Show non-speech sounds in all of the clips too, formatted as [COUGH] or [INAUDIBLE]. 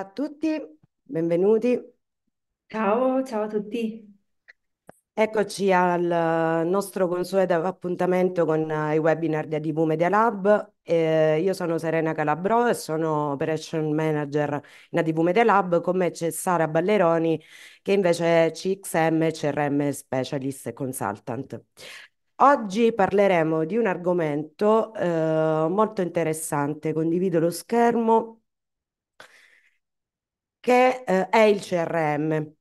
a tutti, benvenuti. Ciao, ciao a tutti. Eccoci al eh, nostro consueto appuntamento con eh, i webinar di ADV Media Lab. Eh, io sono Serena Calabro e sono Operation Manager in ADV Media Lab. Con me c'è Sara Balleroni, che invece è CXM, e CRM Specialist e Consultant. Oggi parleremo di un argomento eh, molto interessante. Condivido lo schermo che eh, è il CRM.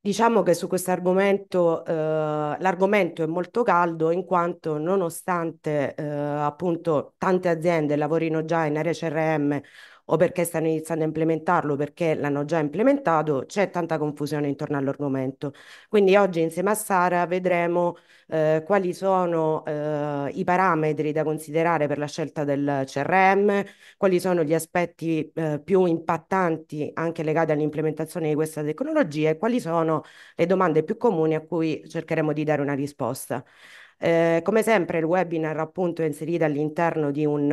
Diciamo che su questo argomento eh, l'argomento è molto caldo in quanto nonostante eh, appunto tante aziende lavorino già in area CRM o perché stanno iniziando a implementarlo, o perché l'hanno già implementato, c'è tanta confusione intorno all'argomento. Quindi oggi insieme a Sara vedremo eh, quali sono eh, i parametri da considerare per la scelta del CRM, quali sono gli aspetti eh, più impattanti anche legati all'implementazione di questa tecnologia e quali sono le domande più comuni a cui cercheremo di dare una risposta. Eh, come sempre il webinar appunto è inserito all'interno di un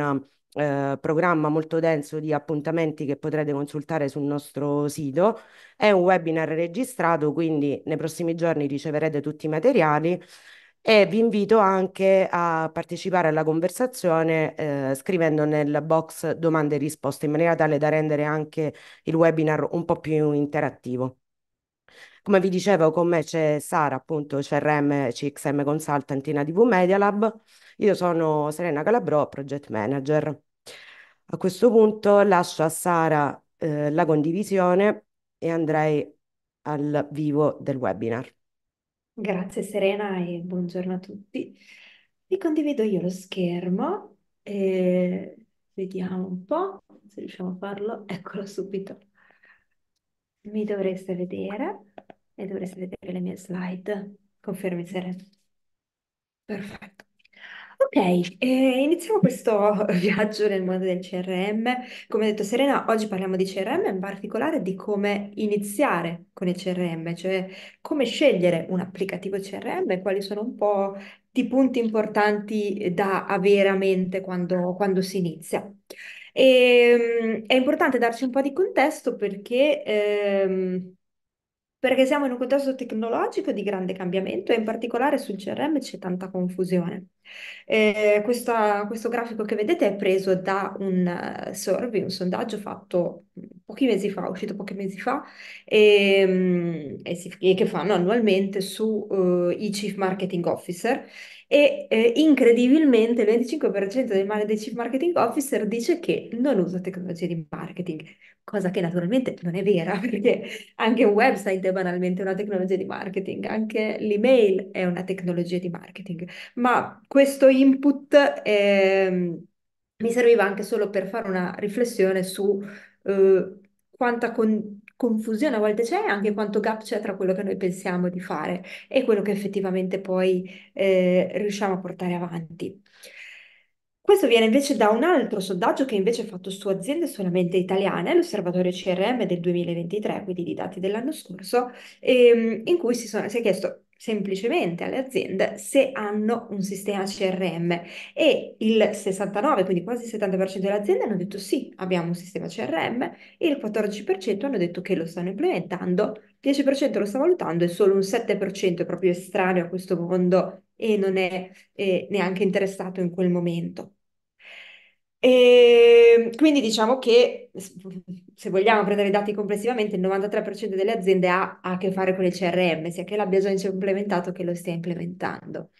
eh, programma molto denso di appuntamenti che potrete consultare sul nostro sito. È un webinar registrato, quindi nei prossimi giorni riceverete tutti i materiali e vi invito anche a partecipare alla conversazione eh, scrivendo nel box domande e risposte in maniera tale da rendere anche il webinar un po' più interattivo. Come vi dicevo, con me c'è Sara, appunto CRM CXM Consultant in ADV Media Lab. Io sono Serena Calabrò, Project Manager. A questo punto lascio a Sara eh, la condivisione e andrei al vivo del webinar. Grazie Serena e buongiorno a tutti. Vi condivido io lo schermo e vediamo un po' se riusciamo a farlo. Eccolo subito. Mi dovreste vedere e dovreste vedere le mie slide. Confermi Serena. Perfetto. Ok, eh, iniziamo questo [LAUGHS] viaggio nel mondo del CRM. Come ha detto Serena, oggi parliamo di CRM, in particolare di come iniziare con il CRM, cioè come scegliere un applicativo CRM, quali sono un po' i punti importanti da avere a mente quando, quando si inizia. E, ehm, è importante darci un po' di contesto perché ehm, perché siamo in un contesto tecnologico di grande cambiamento e in particolare sul CRM c'è tanta confusione. Eh, questa, questo grafico che vedete è preso da un eh, survey, un sondaggio fatto mm, pochi mesi fa, uscito pochi mesi fa, e, mm, e, si, e che fanno annualmente sui eh, uh, chief marketing officer e eh, incredibilmente il 25% dei, ma- dei chief marketing officer dice che non usa tecnologie di marketing, cosa che naturalmente non è vera, [LAUGHS] perché anche un website è banalmente una tecnologia di marketing, anche l'email è una tecnologia di marketing, ma questo input eh, mi serviva anche solo per fare una riflessione su eh, quanta con- confusione a volte c'è anche quanto gap c'è tra quello che noi pensiamo di fare e quello che effettivamente poi eh, riusciamo a portare avanti. Questo viene invece da un altro sondaggio che invece è fatto su aziende solamente italiane, l'osservatorio CRM del 2023, quindi di dati dell'anno scorso, ehm, in cui si, sono, si è chiesto semplicemente alle aziende se hanno un sistema CRM e il 69, quindi quasi il 70% delle aziende hanno detto sì, abbiamo un sistema CRM e il 14% hanno detto che lo stanno implementando, il 10% lo sta valutando e solo un 7% è proprio estraneo a questo mondo e non è eh, neanche interessato in quel momento. E ehm, quindi diciamo che se vogliamo prendere i dati complessivamente, il 93% delle aziende ha, a che fare con il CRM, sia che l'abbia già implementato che lo stia implementando.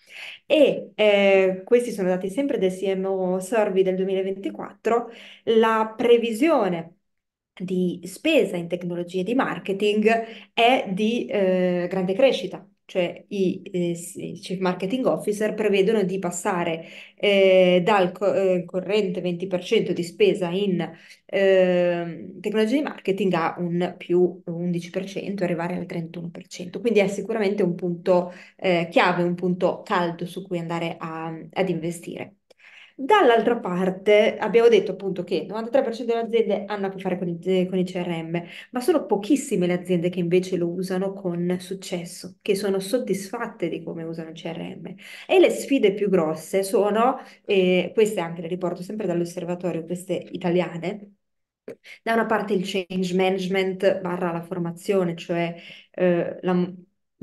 E eh, questi sono dati sempre del CMO Survey del 2024, la previsione di spesa in tecnologie di marketing è di eh, grande crescita, cioè i eh, chief marketing officer, prevedono di passare eh, dal co- eh, corrente 20% di spesa in ehm, tecnologia di marketing a un più 11%, arrivare al 31%. Quindi è sicuramente un punto eh, chiave, un punto caldo su cui andare a, ad investire. Dall'altra parte abbiamo detto appunto che il 93% delle aziende hanno a che fare con i, con i CRM, ma sono pochissime le aziende che invece lo usano con successo, che sono soddisfatte di come usano il CRM. E le sfide più grosse sono, eh, queste anche le riporto sempre dall'osservatorio, queste italiane, da una parte il change management barra la formazione, cioè eh, la,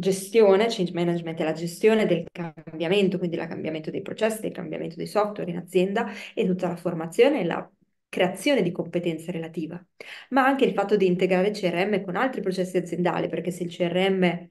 gestione, change management è la gestione del cambiamento, quindi il cambiamento dei processi, del cambiamento dei software in azienda e tutta la formazione e la creazione di competenze relativa, ma anche il fatto di integrare il CRM con altri processi aziendali, perché se il CRM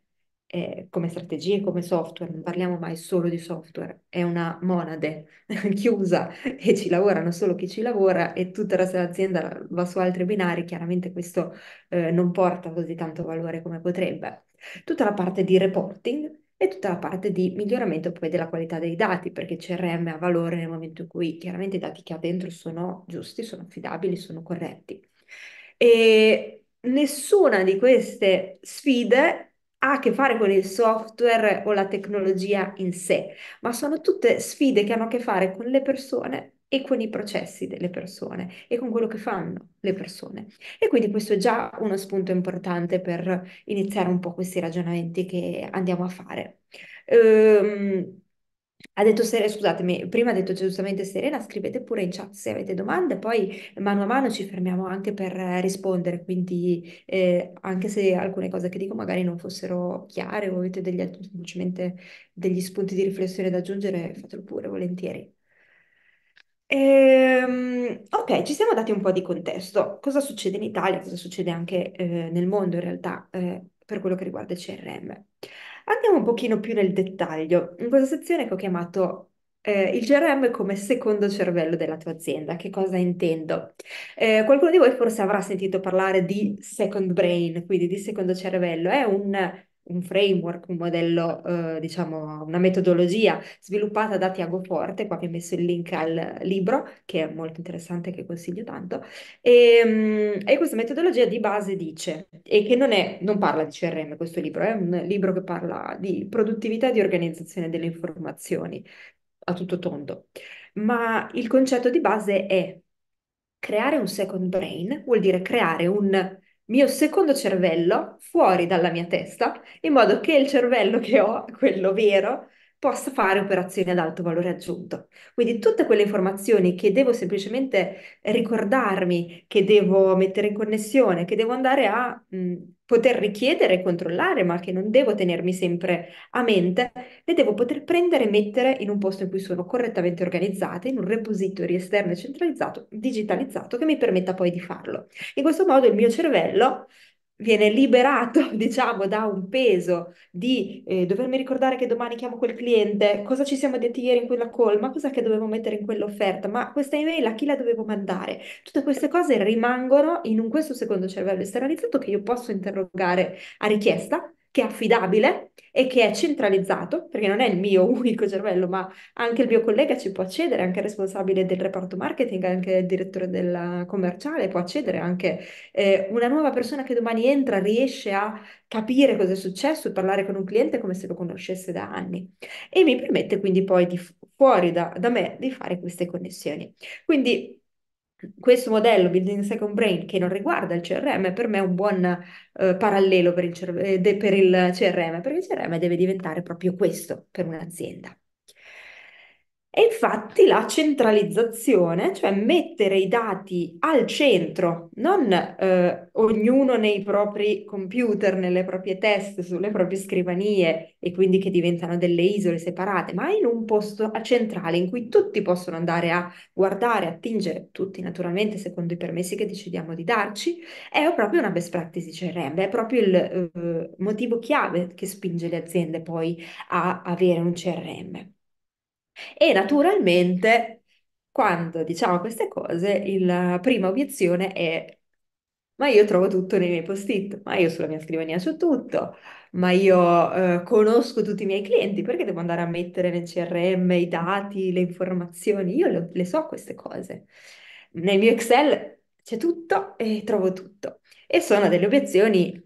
eh, come strategie, come software, non parliamo mai solo di software, è una monade [LAUGHS] chiusa e ci lavorano solo chi ci lavora e tutta la azienda va su altri binari, chiaramente questo eh, non porta così tanto valore come potrebbe. Tutta la parte di reporting e tutta la parte di miglioramento poi della qualità dei dati, perché CRM ha valore nel momento in cui chiaramente i dati che ha dentro sono giusti, sono affidabili, sono corretti. E nessuna di queste sfide ha a che fare con il software o la tecnologia in sé, ma sono tutte sfide che hanno a che fare con le persone e con i processi delle persone e con quello che fanno le persone. E quindi questo è già uno spunto importante per iniziare un po' questi ragionamenti che andiamo a fare. Ehm, ha detto, Serena, scusatemi, prima ha detto giustamente Serena, scrivete pure in chat se avete domande, poi mano a mano ci fermiamo anche per eh, rispondere, quindi eh, anche se alcune cose che dico magari non fossero chiare o avete degli, semplicemente degli spunti di riflessione da aggiungere, fatelo pure volentieri. Ehm, ok, ci siamo dati un po' di contesto. Cosa succede in Italia, cosa succede anche eh, nel mondo in realtà eh, per quello che riguarda il CRM. Andiamo un pochino più nel dettaglio. In questa sezione che ho chiamato eh, il CRM come secondo cervello della tua azienda, che cosa intendo? Eh, qualcuno di voi forse avrà sentito parlare di second brain, quindi di secondo cervello. È un un framework, un modello, eh, diciamo, una metodologia sviluppata da Tiago Forte, qua vi ho messo il link al libro, che è molto interessante, che consiglio tanto, e, ehm, e questa metodologia di base dice, e che non, è, non parla di CRM questo libro, è un libro che parla di produttività e di organizzazione delle informazioni, a tutto tondo, ma il concetto di base è creare un second brain, vuol dire creare un mio secondo cervello fuori dalla mia testa, in modo che il cervello che ho, quello vero, possa fare operazioni ad alto valore aggiunto. Quindi tutte quelle informazioni che devo semplicemente ricordarmi, che devo mettere in connessione, che devo andare a mh, poter richiedere e controllare, ma che non devo tenermi sempre a mente, le devo poter prendere e mettere in un posto in cui sono correttamente organizzate, in un repository esterno e centralizzato, digitalizzato, che mi permetta poi di farlo. In questo modo il mio cervello viene liberato, [LAUGHS] diciamo, da un peso di eh, dovermi ricordare che domani chiamo quel cliente, cosa ci siamo detti ieri in quella call, ma cosa che dovevo mettere in quell'offerta, ma questa email a chi la dovevo mandare? Tutte queste cose rimangono in un questo secondo cervello esternalizzato che io posso interrogare a richiesta che è affidabile e che è centralizzato, perché non è il mio [LAUGHS] unico cervello, ma anche il mio collega ci può accedere, anche il responsabile del reparto marketing, anche il direttore del commerciale può accedere, anche eh, una nuova persona che domani entra riesce a capire cosa è successo e parlare con un cliente come se lo conoscesse da anni. E mi permette quindi poi di, fuori da, da me di fare queste connessioni. Quindi questo modello Building Second Brain che non riguarda il CRM per me è un buon eh, parallelo per il, per il CRM perché il CRM deve diventare proprio questo per un'azienda. E infatti la centralizzazione, cioè mettere i dati al centro, non eh, ognuno nei propri computer, nelle proprie teste, sulle proprie scrivanie e quindi che diventano delle isole separate, ma in un posto centrale in cui tutti possono andare a guardare, attingere, tutti naturalmente secondo i permessi che decidiamo di darci, è proprio una best practice CRM, è proprio il eh, motivo chiave che spinge le aziende poi a avere un CRM. E naturalmente, quando diciamo queste cose, la eh, prima obiezione è: ma io trovo tutto nei miei post-it, ma io sulla mia scrivania c'ho tutto, ma io eh, conosco tutti i miei clienti, perché devo andare a mettere nel CRM i dati, le informazioni? Io le, le so queste cose. Nel mio Excel c'è tutto e trovo tutto. E sono delle obiezioni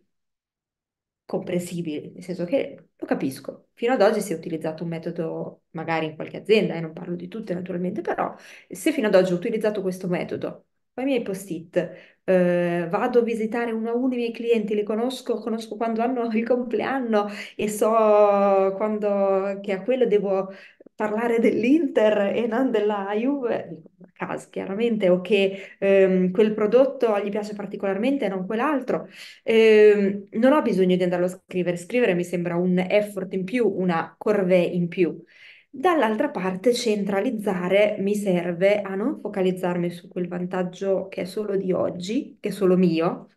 comprensibili, nel senso che lo capisco, fino ad oggi si è utilizzato un metodo, magari in qualche azienda, eh, non parlo di tutte naturalmente, però se fino ad oggi ho utilizzato questo metodo, ho i miei post-it, eh, vado a visitare uno a uno i miei clienti, li conosco, conosco quando hanno [LAUGHS] il compleanno e so quando che a quello devo parlare dell'Inter e non della Juve, casi chiaramente, o che ehm, quel prodotto gli piace particolarmente e non quell'altro. Eh, non ho bisogno di andarlo a scrivere, scrivere mi sembra un effort in più, una corvée in più. Dall'altra parte, centralizzare mi serve a non focalizzarmi su quel vantaggio che è solo di oggi, che è solo mio,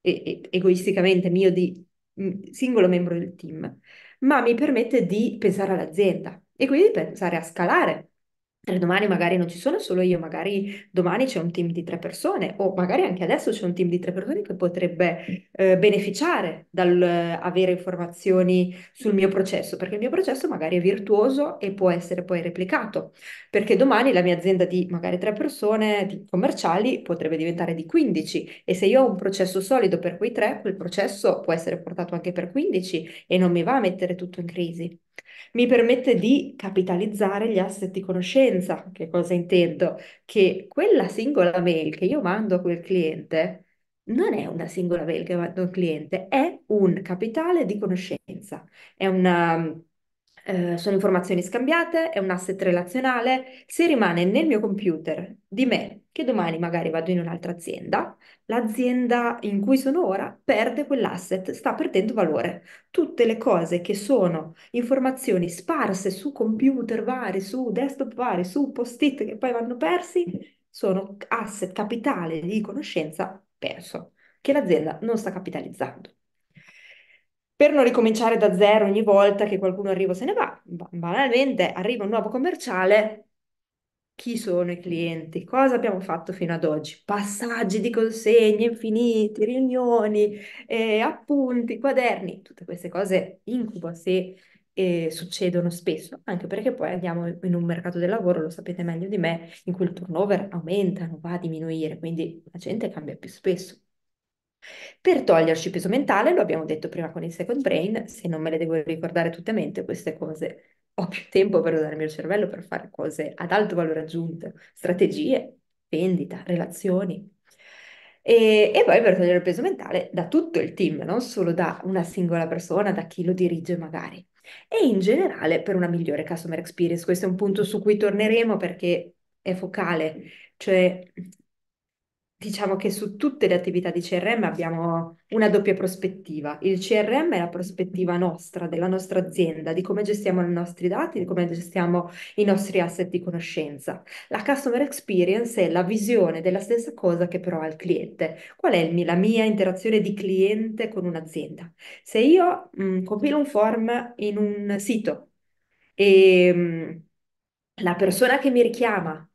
e, e egoisticamente mio di mh, mm, singolo membro del team, ma mi permette di pensare all'azienda e quindi pensare a scalare per domani magari non ci sono solo io, magari domani c'è un team di tre persone o magari anche adesso c'è un team di tre persone che potrebbe eh, beneficiare dall'avere eh, informazioni sul mio processo, perché il mio processo magari è virtuoso e può essere poi replicato, perché domani la mia azienda di magari tre persone di commerciali potrebbe diventare di 15 e se io ho un processo solido per quei tre, quel processo può essere portato anche per 15 e non mi va a mettere tutto in crisi mi permette di capitalizzare gli asset di conoscenza. Che cosa intendo? Che quella singola mail che io mando a quel cliente non è una singola mail che mando al cliente, è un capitale di conoscenza, è una eh, sono informazioni scambiate, è un asset relazionale. Se rimane nel mio computer di me, che domani magari vado in un'altra azienda, l'azienda in cui sono ora perde quell'asset, sta perdendo valore. Tutte le cose che sono informazioni sparse su computer vari, su desktop vari, su post-it che poi vanno persi, sono asset capitale di conoscenza perso, che l'azienda non sta capitalizzando per non ricominciare da zero ogni volta che qualcuno arriva o se ne va. Banalmente arriva un nuovo commerciale, chi sono i clienti, cosa abbiamo fatto fino ad oggi, passaggi di consegne infiniti, riunioni, eh, appunti, quaderni, tutte queste cose incubo se eh, succedono spesso, anche perché poi andiamo in un mercato del lavoro, lo sapete meglio di me, in cui il turnover aumenta, non va a diminuire, quindi la gente cambia più spesso. Per toglierci peso mentale, lo abbiamo detto prima con il second brain, se non me le devo ricordare tutte a mente queste cose, ho più tempo per usare il mio cervello per fare cose ad alto valore aggiunto, strategie, vendita, relazioni. E, e poi per togliere il peso mentale da tutto il team, non solo da una singola persona, da chi lo dirige magari. E in generale per una migliore customer experience. Questo è un punto su cui torneremo perché è focale, cioè diciamo che su tutte le attività di CRM abbiamo una doppia prospettiva. Il CRM è la prospettiva nostra, della nostra azienda, di come gestiamo i nostri dati, di come gestiamo i nostri asset di conoscenza. La customer experience è la visione della stessa cosa che però ha il cliente. Qual è la mia interazione di cliente con un'azienda? Se io mh, compilo un form in un sito e mh, la persona che mi richiama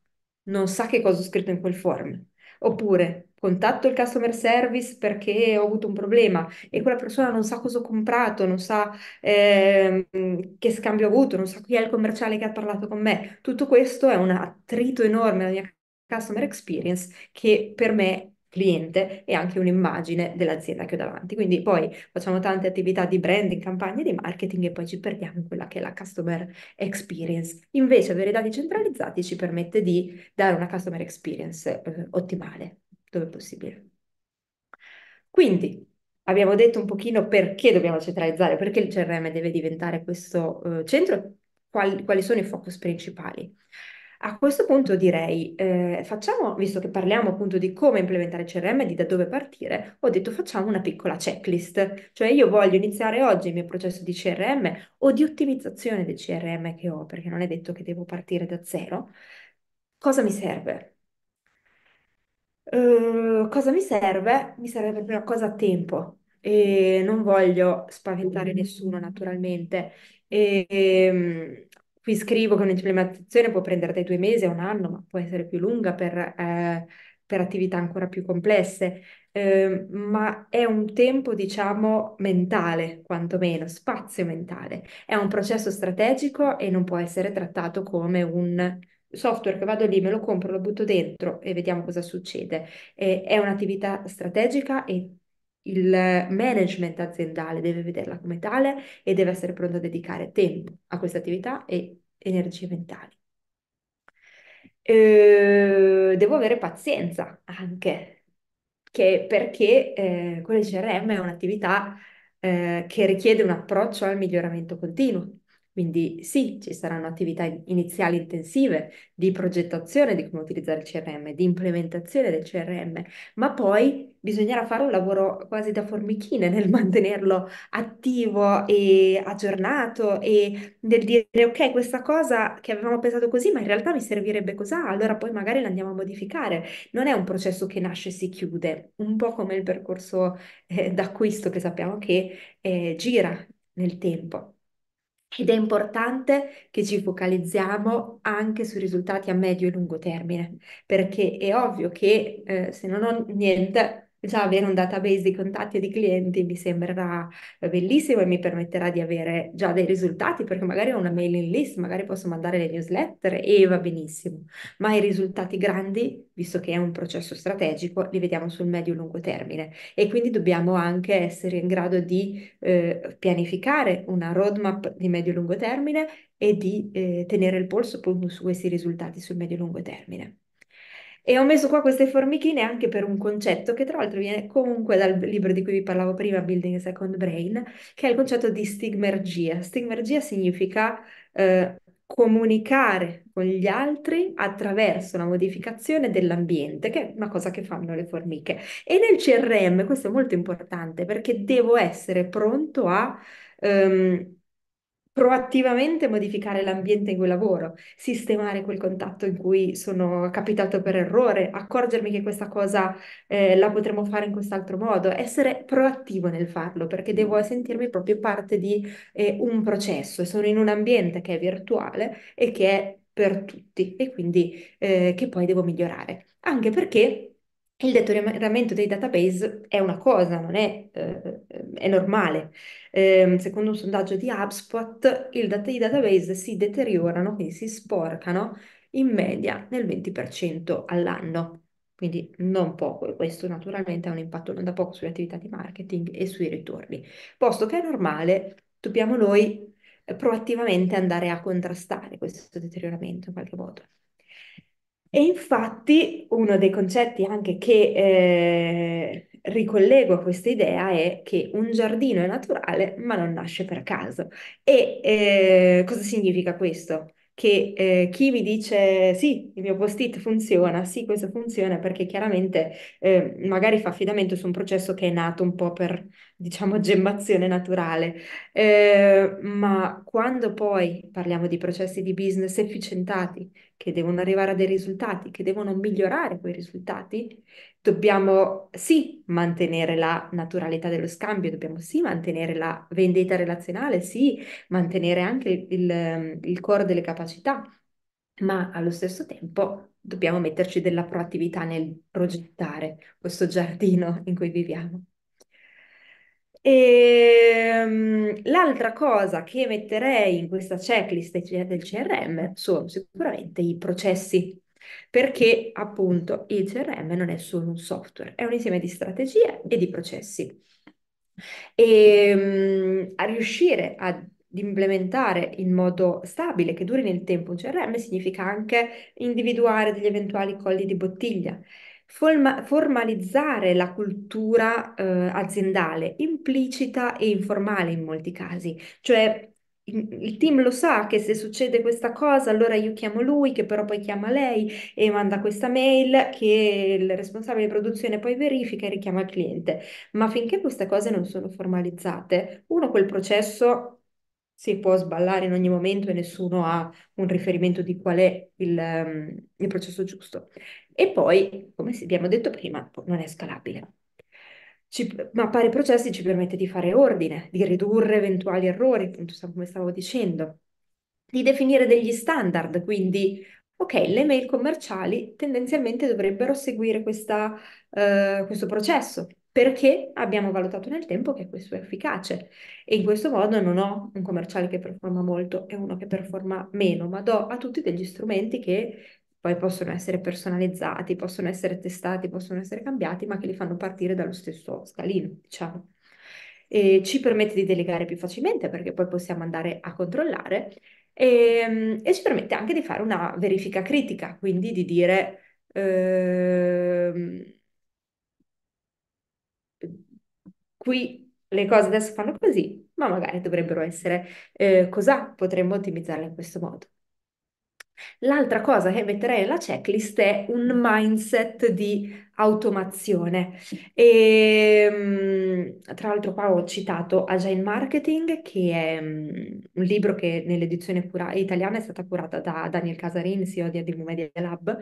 non sa che cosa ho scritto in quel form, Oppure contatto il customer service perché ho avuto un problema e quella persona non sa cosa ho comprato, non sa eh, che scambio ho avuto, non sa chi è il commerciale che ha parlato con me. Tutto questo è un attrito enorme alla mia customer experience che per me cliente e anche un'immagine dell'azienda che ho davanti. Quindi poi facciamo tante attività di branding, campagne di marketing e poi ci perdiamo in quella che è la customer experience. Invece avere i dati centralizzati ci permette di dare una customer experience eh, ottimale, dove possibile. Quindi abbiamo detto un pochino perché dobbiamo centralizzare, perché il CRM deve diventare questo eh, centro, quali, quali sono i focus principali. A questo punto direi, eh, facciamo, visto che parliamo appunto di come implementare il CRM e di da dove partire, ho detto facciamo una piccola checklist, cioè io voglio iniziare oggi il mio processo di CRM o di ottimizzazione del CRM che ho, perché non è detto che devo partire da zero. Cosa mi serve? Uh, cosa mi serve? Mi serve per prima cosa a tempo e non voglio spaventare nessuno naturalmente. E, ehm, Qui scrivo che un'implementazione può prendere dai due mesi a un anno, ma può essere più lunga per, eh, per attività ancora più complesse, eh, ma è un tempo, diciamo, mentale, quantomeno, spazio mentale. È un processo strategico e non può essere trattato come un software che vado lì, me lo compro, lo butto dentro e vediamo cosa succede. Eh, è un'attività strategica e il management aziendale deve vederla come tale e deve essere pronto a dedicare tempo a questa attività e energie mentali. Eh, devo avere pazienza anche, che, perché eh, quello CRM è un'attività eh, che richiede un approccio al miglioramento continuo quindi sì, ci saranno attività iniziali intensive di progettazione di come utilizzare il CRM, di implementazione del CRM, ma poi bisognerà fare un lavoro quasi da formichine nel [LAUGHS] mantenerlo attivo e aggiornato e nel dire ok, questa cosa che avevamo pensato così, ma in realtà mi servirebbe cos'ha, allora poi magari l'andiamo a modificare. Non è un processo che nasce e si chiude, un po' come il percorso eh, d'acquisto che sappiamo che eh, gira nel tempo. Ed è importante che ci focalizziamo anche sui risultati a medio e lungo termine, perché è ovvio che eh, se non ho niente Già avere un database di contatti e di clienti mi sembrerà bellissimo e mi permetterà di avere già dei risultati, perché magari ho una mailing list, magari posso mandare le newsletter e va benissimo. Ma i risultati grandi, visto che è un processo strategico, li vediamo sul medio-lungo termine e quindi dobbiamo anche essere in grado di eh, pianificare una roadmap di medio-lungo termine e di eh, tenere il polso su questi risultati sul medio-lungo termine. E ho messo qua queste formichine anche per un concetto che tra l'altro viene comunque dal libro di cui vi parlavo prima, Building a Second Brain, che è il concetto di stigmergia. Stigmergia significa eh, comunicare con gli altri attraverso la modificazione dell'ambiente, che è una cosa che fanno le formiche. E nel CRM questo è molto importante perché devo essere pronto a... Ehm, proattivamente modificare l'ambiente in cui lavoro, sistemare quel contatto in cui sono capitato per errore, accorgermi che questa cosa eh, la potremmo fare in quest'altro modo, essere proattivo nel farlo perché devo sentirmi proprio parte di eh, un processo e sono in un ambiente che è virtuale e che è per tutti e quindi eh, che poi devo migliorare. Anche perché il deterioramento dei database è una cosa, non è, eh, è normale. Eh, secondo un sondaggio di HubSpot, dat- i database si deteriorano, quindi si sporcano in media nel 20% all'anno. Quindi non poco, e questo naturalmente ha un impatto non da poco sulle attività di marketing e sui ritorni. Posto che è normale, dobbiamo noi eh, proattivamente andare a contrastare questo deterioramento in qualche modo. E infatti uno dei concetti anche che eh, ricollego a questa idea è che un giardino è naturale ma non nasce per caso. E eh, cosa significa questo? che eh, chi vi dice sì, il mio post-it funziona, sì, questo funziona, perché chiaramente eh, magari fa affidamento su un processo che è nato un po' per, diciamo, gemmazione naturale, eh, ma quando poi parliamo di processi di business efficientati, che devono arrivare a dei risultati, che devono migliorare quei risultati, dobbiamo sì mantenere la naturalità dello scambio, dobbiamo sì mantenere la vendetta relazionale, sì mantenere anche il, il core delle capacità, ma allo stesso tempo dobbiamo metterci della proattività nel progettare questo giardino in cui viviamo. E, ehm, l'altra cosa che metterei in questa checklist del CRM sono sicuramente i processi perché appunto il CRM non è solo un software, è un insieme di strategie e di processi. E ehm, a riuscire ad implementare in modo stabile, che duri nel tempo un CRM, significa anche individuare degli eventuali colli di bottiglia, formalizzare la cultura eh, aziendale implicita e informale in molti casi, cioè il team lo sa che se succede questa cosa, allora io chiamo lui, che però poi chiama lei e manda questa mail che il responsabile di produzione poi verifica e richiama il cliente. Ma finché queste cose non sono formalizzate, uno quel processo si può sballare in ogni momento e nessuno ha un riferimento di qual è il, ehm, il processo giusto. E poi, come abbiamo detto prima, non è scalabile. Ci, mappare i processi ci permette di fare ordine, di ridurre eventuali errori, appunto come stavo dicendo, di definire degli standard, quindi ok, le mail commerciali tendenzialmente dovrebbero seguire questa, uh, questo processo perché abbiamo valutato nel tempo che questo è efficace e in questo modo non ho un commerciale che performa molto e uno che performa meno, ma do a tutti degli strumenti che poi possono essere personalizzati, possono essere testati, possono essere cambiati, ma che li fanno partire dallo stesso scalino, diciamo. E ci permette di delegare più facilmente perché poi possiamo andare a controllare e, ehm, e ci permette anche di fare una verifica critica, quindi di dire... Ehm, qui le cose adesso fanno così, ma magari dovrebbero essere eh, cos'ha, potremmo ottimizzarle in questo modo. L'altra cosa che metterei nella checklist è un mindset di automazione. E, ehm, tra l'altro qua ho citato Agile Marketing, che è mm, un libro che nell'edizione pura- italiana è stata curata da Daniel Casarin, CEO di Adimu Media Lab,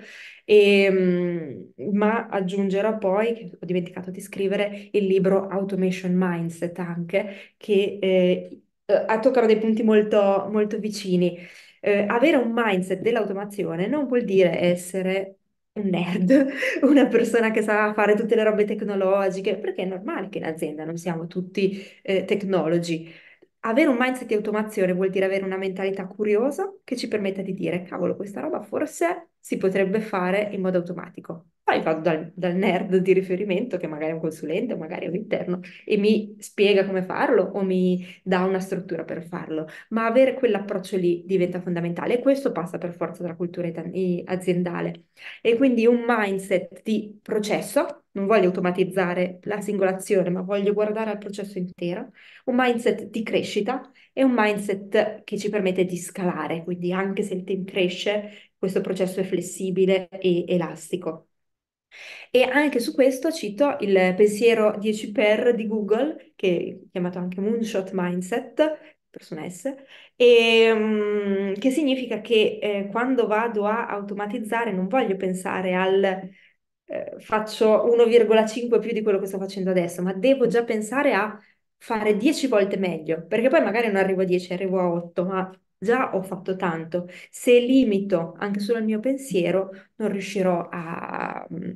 e, ehm, ma aggiungerò poi, che ho dimenticato di scrivere, il libro Automation Mindset anche, che eh, eh toccano dei punti molto, molto vicini eh, avere un mindset dell'automazione non vuol dire essere un nerd, [LAUGHS] una persona che sa fare tutte le robe tecnologiche, perché è normale che in azienda non siamo tutti eh, tecnologi. Avere un mindset di automazione vuol dire avere una mentalità curiosa che ci permetta di dire, cavolo, questa roba forse si potrebbe fare in modo automatico. Poi vado dal, dal nerd di riferimento, che magari è un consulente, magari è un interno, e mi spiega come farlo o mi dà una struttura per farlo. Ma avere quell'approccio lì diventa fondamentale e questo passa per forza dalla cultura aziendale. E quindi un mindset di processo, non voglio automatizzare la singola azione, ma voglio guardare al processo intero, un mindset di crescita e un mindset che ci permette di scalare, quindi anche se il team cresce, questo processo è flessibile e elastico. E anche su questo cito il pensiero 10 per di Google, che è chiamato anche Moonshot Mindset, persona S, e, um, che significa che eh, quando vado a automatizzare non voglio pensare al eh, faccio 1,5 più di quello che sto facendo adesso, ma devo già pensare a fare 10 volte meglio, perché poi magari non arrivo a 10, arrivo a 8, ma già ho fatto tanto. Se limito anche solo il mio pensiero, non riuscirò a, mm,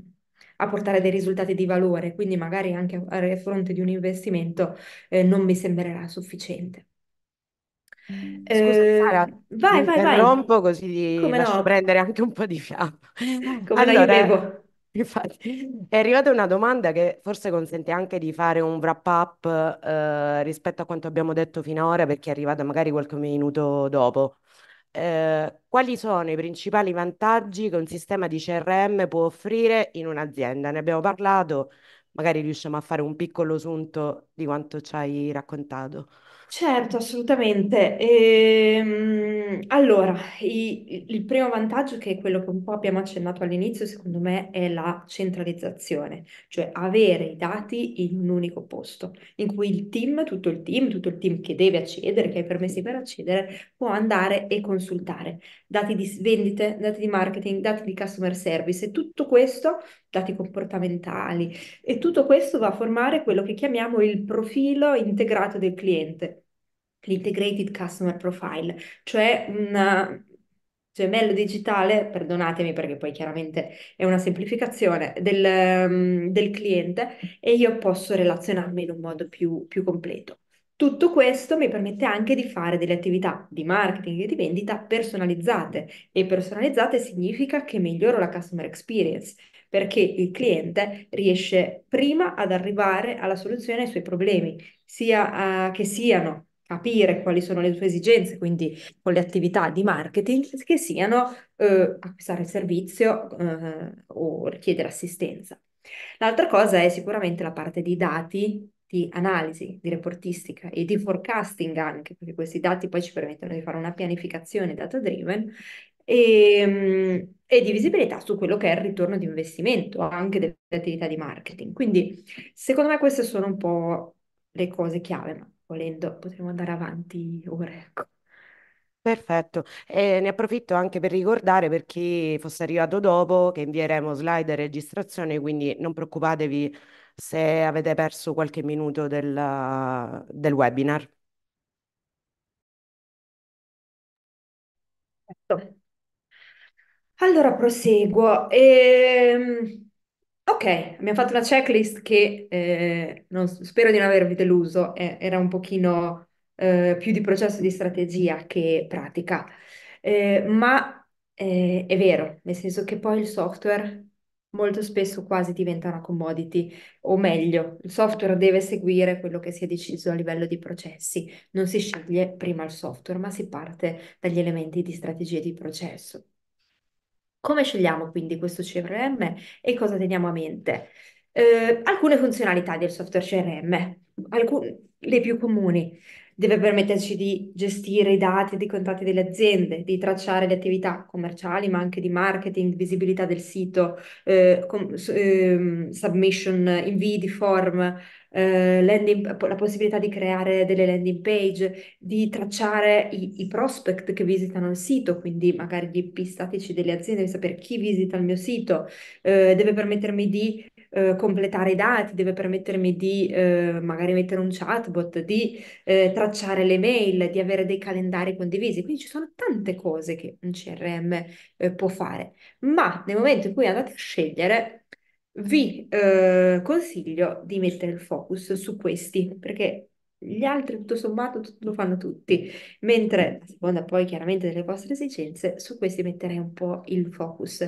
a portare dei risultati di valore, quindi magari anche a fronte di un investimento eh, non mi sembrerà sufficiente. Mm, scusa, eh, Sara, vai, vai, interrompo così Come lascio no? prendere anche un po' di fiato. Come allora, no, io bevo. [LAUGHS] Infatti, è arrivata una domanda che forse consente anche di fare un wrap up eh, rispetto a quanto abbiamo detto finora, perché è arrivata magari qualche minuto dopo. Eh, quali sono i principali vantaggi che un sistema di CRM può offrire in un'azienda? Ne abbiamo parlato, magari riusciamo a fare un piccolo sunto di quanto ci hai raccontato. Certo, assolutamente. Ehm, allora, i- il primo vantaggio, che è quello che un po' abbiamo accennato all'inizio, secondo me, è la centralizzazione, cioè avere i dati in un unico posto, in cui il team, tutto il team, tutto il team che deve accedere, che ha i permessi per accedere, può andare e consultare dati di s- vendite, dati di marketing, dati di customer service e tutto questo, dati comportamentali, e tutto questo va a formare quello che chiamiamo il profilo integrato del cliente l'integrated customer profile, cioè un gemello digitale, perdonatemi perché poi chiaramente è una semplificazione del, del cliente e io posso relazionarmi in un modo più, più completo. Tutto questo mi permette anche di fare delle attività di marketing e di vendita personalizzate e personalizzate significa che miglioro la customer experience perché il cliente riesce prima ad arrivare alla soluzione ai suoi problemi, sia, uh, che siano capire quali sono le sue esigenze, quindi con le attività di marketing che siano eh, acquistare il servizio eh, o richiedere assistenza. L'altra cosa è sicuramente la parte di dati, di analisi, di reportistica e di forecasting anche, perché questi dati poi ci permettono di fare una pianificazione data driven e, ehm, e, di visibilità su quello che è il ritorno di investimento anche delle attività di marketing. Quindi secondo me queste sono un po' le cose chiave, volendo, potremmo andare avanti ora, ecco. Perfetto, e ne approfitto anche per ricordare per chi fosse arrivato dopo che invieremo slide e registrazione, quindi non preoccupatevi se avete perso qualche minuto del, del webinar. Allora proseguo. Ehm... Ok, abbiamo fatto una checklist che eh, non- spero di non avervi deluso, eh, era un pochino eh, più di processo di strategia che pratica, Eh, ma eh, è vero, nel senso che poi il software molto spesso quasi diventa una commodity, o meglio, il software deve seguire quello che si è deciso a livello di processi, non si sceglie prima il software, ma si parte dagli elementi di strategia e di processo. Come scegliamo quindi questo CRM e cosa teniamo a mente? Eh, alcune funzionalità del software CRM, alcune, le più comuni deve permetterci di gestire i dati dei contatti delle aziende, di tracciare le attività commerciali, ma anche di marketing, visibilità del sito, eh, com- eh, submission in video form, eh, landing, la possibilità di creare delle landing page, di tracciare i, i, prospect che visitano il sito, quindi magari gli IP statici delle aziende, di sapere chi visita il mio sito, eh, deve permettermi di eh, completare i dati, deve permettermi di eh, magari mettere un chatbot, di eh, tracciare le mail, di avere dei calendari condivisi. Quindi ci sono tante cose che un CRM eh, può fare, ma nel momento in cui andate a scegliere, vi eh, consiglio di mettere il focus su questi, perché gli altri tutto sommato lo fanno tutti, mentre a seconda poi chiaramente delle vostre esigenze, su questi metterei un po' il focus.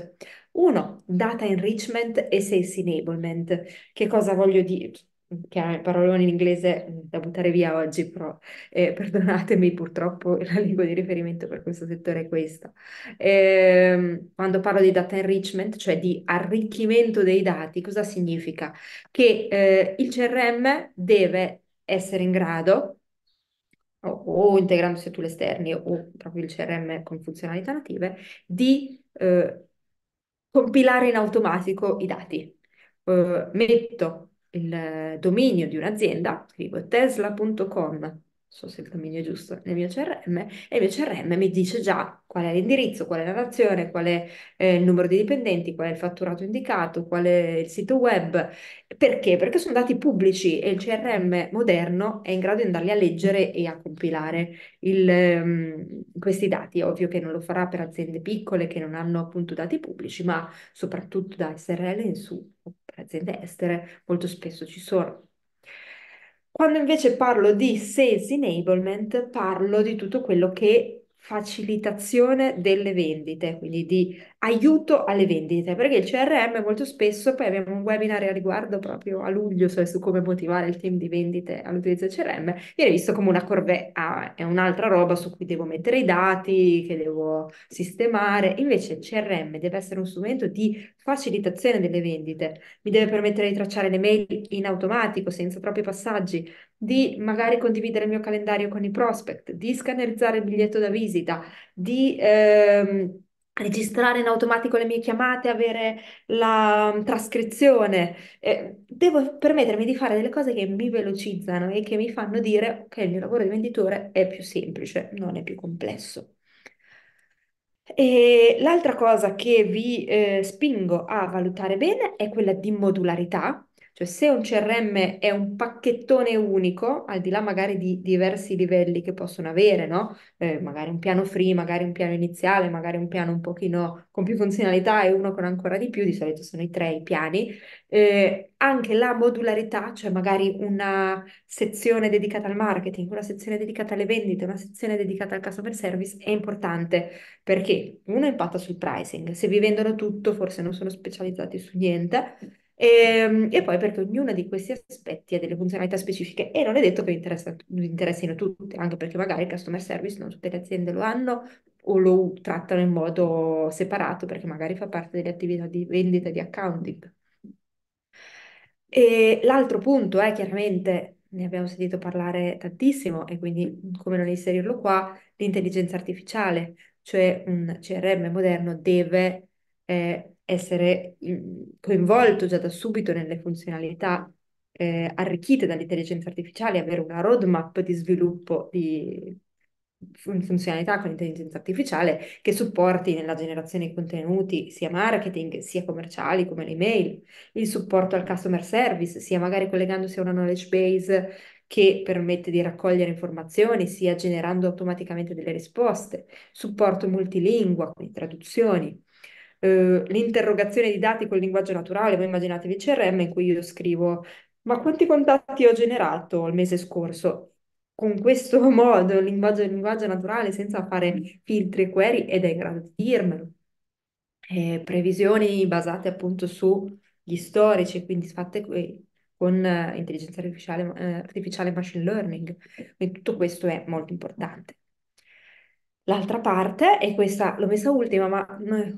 Uno, data enrichment e sales enablement. Che cosa voglio dire? Che è un parolone in inglese mm, da buttare via oggi, però eh, [LAUGHS] perdonatemi, purtroppo [LAUGHS] la lingua di riferimento per questo settore è questa. Eh, quando parlo di data enrichment, cioè di arricchimento dei dati, cosa significa? Che eh, il CRM deve essere in grado o, o integrandosi a tool esterni o proprio il CRM con funzionalità native, di eh, compilare in automatico i dati. Uh, metto il dominio di un'azienda, scrivo tesla.com so se il cammino è giusto, nel mio CRM e il mio CRM mi dice già qual è l'indirizzo, qual è la nazione, qual è eh, il numero di dipendenti, qual è il fatturato indicato, qual è il sito web. Perché? Perché sono dati pubblici e il CRM moderno è in grado di andarli a leggere e a compilare il, um, questi dati. ovvio che non lo farà per aziende piccole che non hanno appunto dati pubblici, ma soprattutto da SRL in su, per aziende estere molto spesso ci sono quando invece parlo di sales enablement, parlo di tutto quello che è facilitazione delle vendite, quindi di aiuto alle vendite, perché il CRM molto spesso, poi abbiamo un webinar a riguardo proprio a luglio cioè su come motivare il team di vendite all'utilizzo del CRM, viene visto come una corvée, ah, è un'altra roba su cui devo mettere i dati, che devo sistemare, invece il CRM deve essere un strumento di facilitazione delle vendite, mi deve permettere di tracciare le mail in automatico, senza troppi passaggi, di magari condividere il mio calendario con i prospect, di scannerizzare il biglietto da visita, di... Ehm, registrare in automatico le mie chiamate, avere la mm, trascrizione. Eh, devo permettermi di fare delle cose che mi velocizzano e che mi fanno dire che il mio lavoro di venditore è più semplice, non è più complesso. E l'altra cosa che vi eh, spingo a valutare bene è quella di modularità, cioè, se un CRM è un pacchettone unico, al di là magari di diversi livelli che possono avere, no? Eh, magari un piano free, magari un piano iniziale, magari un piano un pochino con più funzionalità e uno con ancora di più, di solito sono i tre i piani, eh, anche la modularità, cioè magari una sezione dedicata al marketing, una sezione dedicata alle vendite, una sezione dedicata al customer service, è importante perché uno impatta sul pricing, se vi vendono tutto forse non sono specializzati su niente e, ehm, e, poi perché ognuno di questi aspetti ha delle funzionalità specifiche e non è detto che vi, interessino tutte, anche perché magari il customer service non tutte le aziende lo hanno o lo trattano in modo separato perché magari fa parte delle attività di vendita di accounting. E l'altro punto è chiaramente, ne abbiamo sentito parlare tantissimo e quindi come non inserirlo qua, l'intelligenza artificiale, cioè un CRM moderno deve... Eh, essere coinvolto già da subito nelle funzionalità eh, arricchite dall'intelligenza artificiale, avere una roadmap di sviluppo di funzionalità con l'intelligenza artificiale che supporti nella generazione di contenuti sia marketing sia commerciali come le email, il supporto al customer service sia magari collegandosi a una knowledge base che permette di raccogliere informazioni, sia generando automaticamente delle risposte, supporto multilingua, quindi traduzioni, eh, l'interrogazione di dati con linguaggio naturale, voi immaginatevi CRM in cui io scrivo ma quanti contatti ho generato il mese scorso? Con questo [LAUGHS] modo, linguaggio, linguaggio naturale, senza fare filtri e query, ed è in grado di dirmelo. Eh, previsioni basate appunto sugli storici, quindi fatte con eh, intelligenza artificiale, eh, artificiale machine learning. Quindi tutto questo è molto importante. L'altra parte, è questa l'ho messa ultima, ma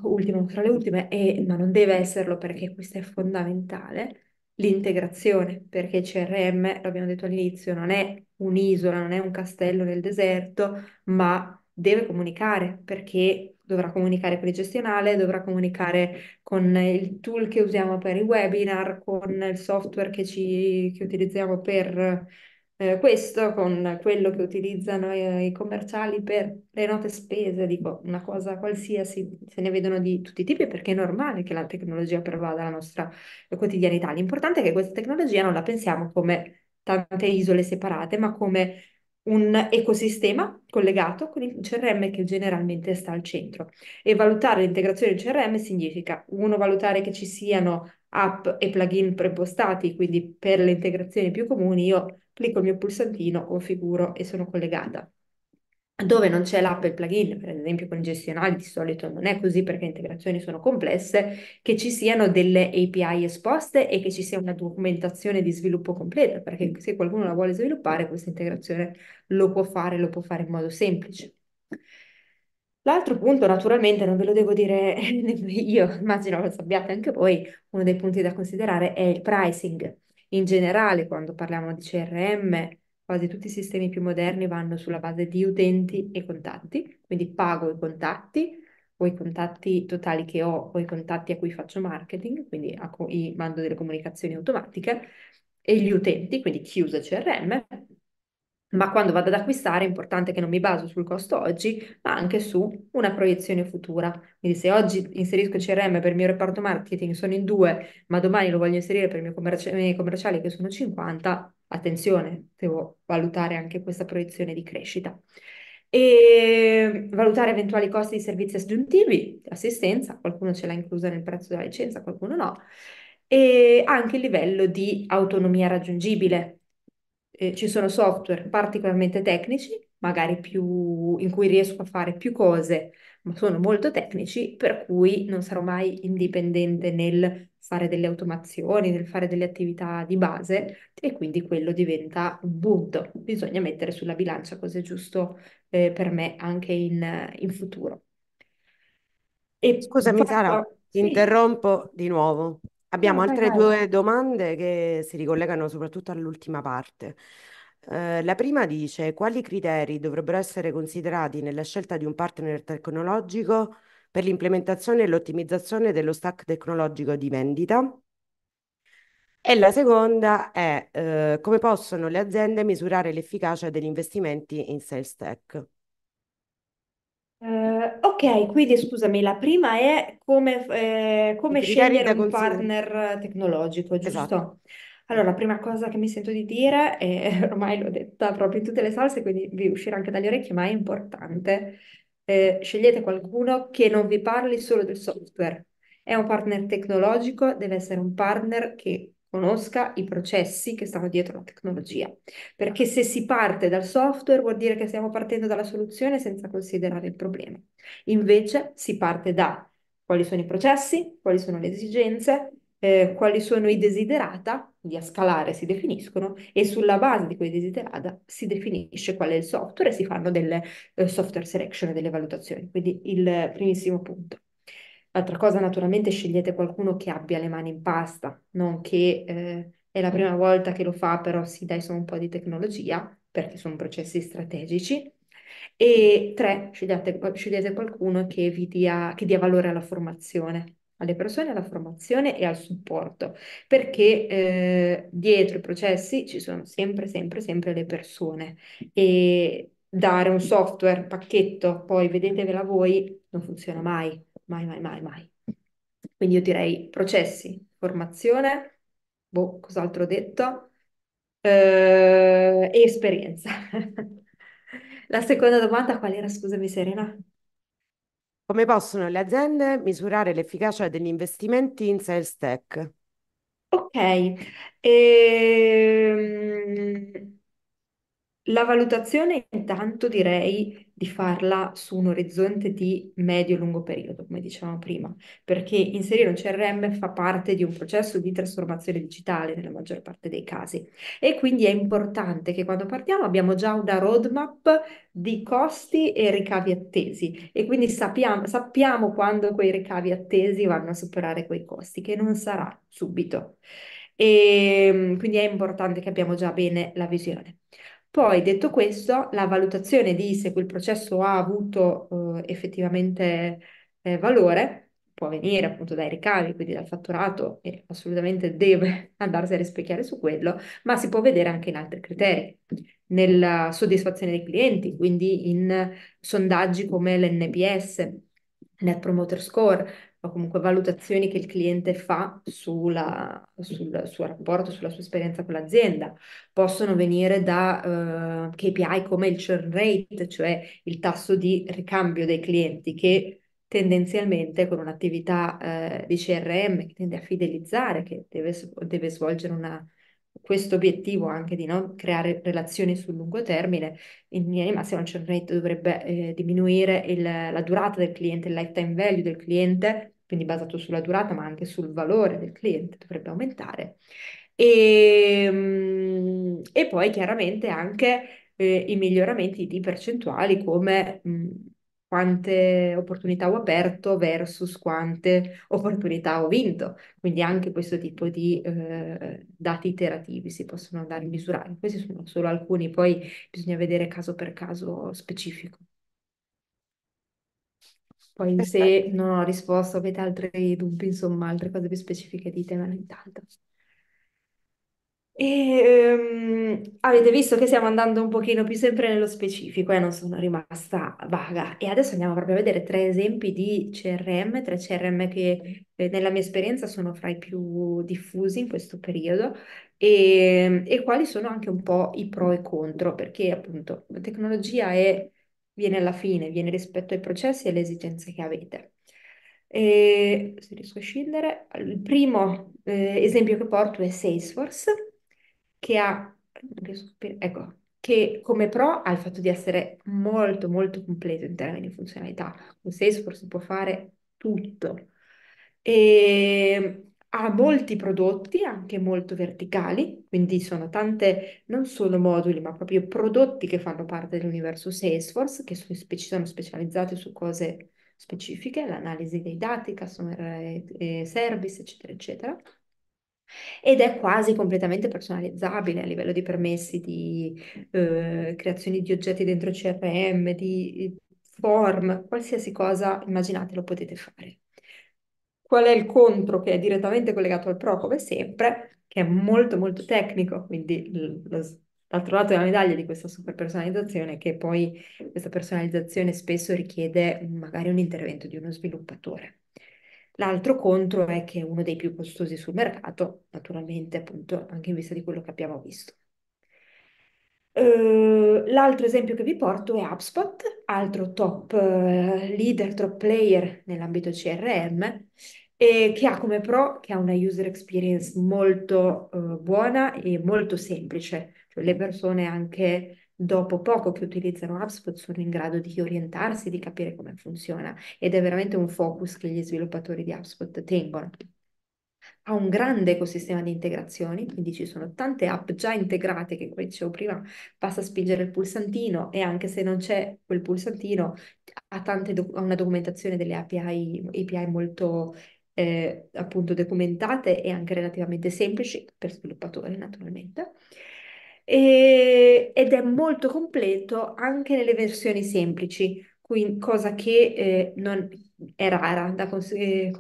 ultima, tra le ultime, e, ma non deve esserlo perché questa è fondamentale, l'integrazione, perché CRM, l'abbiamo detto all'inizio, non è un'isola, non è un castello nel deserto, ma deve comunicare perché dovrà comunicare con il gestionale, dovrà comunicare con il tool che usiamo per i webinar, con il software che, ci, che utilizziamo per eh, questo con quello che utilizzano i, eh, i commerciali per le note spese, dico una cosa qualsiasi, se ne vedono di tutti i tipi perché è normale che la tecnologia pervada la nostra quotidianità. L'importante è che questa tecnologia non la pensiamo come tante isole separate, ma come un ecosistema collegato con il CRM che generalmente sta al centro. E valutare l'integrazione del CRM significa, uno, valutare che ci siano app e plugin preimpostati, quindi per le integrazioni più comuni io clicco il mio pulsantino, configuro e sono collegata. Dove non c'è l'app e il plugin, per esempio con i gestionali di solito non è così perché le integrazioni sono complesse, che ci siano delle API esposte e che ci sia una documentazione di sviluppo completa, perché se qualcuno la vuole sviluppare questa integrazione lo può fare, lo può fare in modo semplice. L'altro punto, naturalmente, non ve lo devo dire [LAUGHS] io, immagino lo sappiate anche voi, uno dei punti da considerare è il pricing. In generale, quando parliamo di CRM, quasi tutti i sistemi più moderni vanno sulla base di utenti e contatti, quindi pago i contatti, o i contatti totali che ho, o i contatti a cui faccio marketing, quindi a cui mando delle comunicazioni automatiche, e gli utenti, quindi chi usa CRM, ma quando vado ad acquistare è importante che non mi baso sul costo oggi, ma anche su una proiezione futura. Quindi se oggi inserisco CRM per il mio reparto marketing, sono in due, ma domani lo voglio inserire per i miei commerci- commerciali che sono 50, attenzione, devo valutare anche questa proiezione di crescita. E valutare eventuali costi di servizi aggiuntivi, assistenza, qualcuno ce l'ha inclusa nel prezzo della licenza, qualcuno no, e anche il livello di autonomia raggiungibile, eh, ci sono software particolarmente tecnici, magari più, in cui riesco a fare più cose, ma sono molto tecnici, per cui non sarò mai indipendente nel fare delle automazioni, nel fare delle attività di base e quindi quello diventa un punto. Bisogna mettere sulla bilancia cosa è giusto eh, per me anche in, in futuro. E Scusami Sara, ti sì. interrompo di nuovo. Abbiamo altre due domande che si ricollegano soprattutto all'ultima parte. Eh, la prima dice: quali criteri dovrebbero essere considerati nella scelta di un partner tecnologico per l'implementazione e l'ottimizzazione dello stack tecnologico di vendita? E la seconda è eh, come possono le aziende misurare l'efficacia degli investimenti in sales tech? Eh, ok, quindi scusami, la prima è come, eh, come criteri scegliere da un considerare. partner tecnologico, Esatto. giusto? Allora, la prima cosa che mi sento di dire, e [LAUGHS] ormai l'ho detta proprio in tutte le salse, quindi vi uscirà anche dalle orecchie, ma è importante, eh, scegliete qualcuno che non vi parli solo del software. È un partner tecnologico, deve essere un partner che conosca i processi che stanno dietro la tecnologia. Perché se si parte dal software vuol dire che stiamo partendo dalla soluzione senza considerare il problema. Invece si parte da quali sono i processi, quali sono le esigenze, eh, quali sono i desiderata, quindi a scalare si definiscono, e sulla base di quei desiderata si definisce qual è il software e si fanno delle eh, software selection e delle valutazioni. Quindi il primissimo punto. L'altra cosa, naturalmente, scegliete qualcuno che abbia le mani in pasta, non che eh, è la prima volta che lo fa, però sì, dai, sono un po' di tecnologia, perché sono processi strategici. E tre, scegliete, scegliete qualcuno che vi dia, che dia valore alla formazione alle persone, alla formazione e al supporto, perché eh, dietro i processi ci sono sempre, sempre, sempre le persone e dare un software, pacchetto, poi vedetevela voi, non funziona mai mai, mai, mai, mai. Quindi io direi processi, formazione, boh, cos'altro ho detto, eh, e esperienza. [LAUGHS] La seconda domanda qual era? Scusami, Serena. Come possono le aziende misurare l'efficacia degli investimenti in sales tech? Ok, ehm, la valutazione intanto direi di farla su un orizzonte di medio-lungo periodo, come dicevamo prima, perché inserire un CRM fa parte di un processo di trasformazione digitale nella maggior parte dei casi e quindi è importante che quando partiamo abbiamo già una roadmap di costi e ricavi attesi e quindi sappiamo, sappiamo quando quei ricavi attesi vanno a superare quei costi, che non sarà subito. E ehm, quindi è importante che abbiamo già bene la visione. Poi, detto questo, la valutazione di se quel processo ha avuto eh, effettivamente eh, valore può venire appunto dai ricavi, quindi dal fatturato, e assolutamente deve [LAUGHS] andarsi a rispecchiare su quello, ma si può vedere anche in altri criteri, nella soddisfazione dei clienti, quindi in sondaggi come l'NPS, Net Promoter Score, o comunque valutazioni che il cliente fa sulla, sul suo rapporto, sulla sua esperienza con l'azienda. Possono venire da eh, KPI come il churn rate, cioè il tasso di ricambio dei clienti che tendenzialmente con un'attività eh, di CRM che tende a fidelizzare, che deve, deve svolgere una, questo obiettivo anche di no, creare relazioni sul lungo termine, in linea di massima un churn rate dovrebbe eh, diminuire il, la durata del cliente, il lifetime value del cliente quindi basato sulla durata ma anche sul valore del cliente, dovrebbe aumentare. E, ehm, e poi chiaramente anche eh, i miglioramenti di percentuali come mh, mm, quante opportunità ho aperto versus quante [LAUGHS] opportunità ho vinto. Quindi anche questo tipo di eh, dati iterativi si possono andare a misurare. Questi sono solo alcuni, poi bisogna vedere caso per caso specifico. Poi eh, se Perfetto. non ho risposto, avete altri dubbi, insomma, altre cose più specifiche, ditemelo intanto. E, ehm, avete visto che stiamo andando un pochino più sempre nello specifico e eh, non sono rimasta vaga. E adesso andiamo proprio a vedere tre esempi di CRM, tre CRM che eh, nella mia esperienza sono fra i più diffusi in questo periodo e, ehm, e quali sono anche un po' i pro e contro, perché appunto la tecnologia è viene alla fine, viene rispetto ai processi e alle esigenze che avete. E, se riesco a scendere, il primo eh, esempio che porto è Salesforce, che ha, ecco, che come pro ha il fatto di essere molto molto completo in termini di funzionalità. Con Salesforce si può fare tutto. E ha molti prodotti, anche molto verticali, quindi sono tante, non solo moduli, ma proprio prodotti che fanno parte dell'universo Salesforce, che sono, spe- sono specializzati su cose specifiche, l'analisi dei dati, customer eh, eh, service, eccetera, eccetera. Ed è quasi completamente personalizzabile a livello di permessi, di eh, creazione di oggetti dentro CRM, di eh, form, qualsiasi cosa immaginate lo potete fare. Qual è il contro che è direttamente collegato al pro, come sempre, che è molto molto tecnico, quindi l'altro lato della medaglia di questa super personalizzazione che poi questa personalizzazione spesso richiede magari un intervento di uno sviluppatore. L'altro contro è che è uno dei più costosi sul mercato, naturalmente appunto anche in vista di quello che abbiamo visto. Ehm, l'altro esempio che vi porto è HubSpot, altro top uh, leader, top player nell'ambito CRM, e che ha come pro che ha una user experience molto uh, buona e molto semplice, cioè le persone anche dopo poco che utilizzano HubSpot sono in grado di orientarsi, di capire come funziona ed è veramente un focus che gli sviluppatori di HubSpot tengono ha un grande ecosistema di integrazioni, quindi ci sono tante app già integrate che come dicevo prima basta spingere il pulsantino e anche se non c'è quel pulsantino ha, do- ha una documentazione delle API, API molto eh, appunto documentate e anche relativamente semplici per sviluppatori naturalmente. E, ed è molto completo anche nelle versioni semplici, quindi, cosa che eh, non è rara da cons- eh,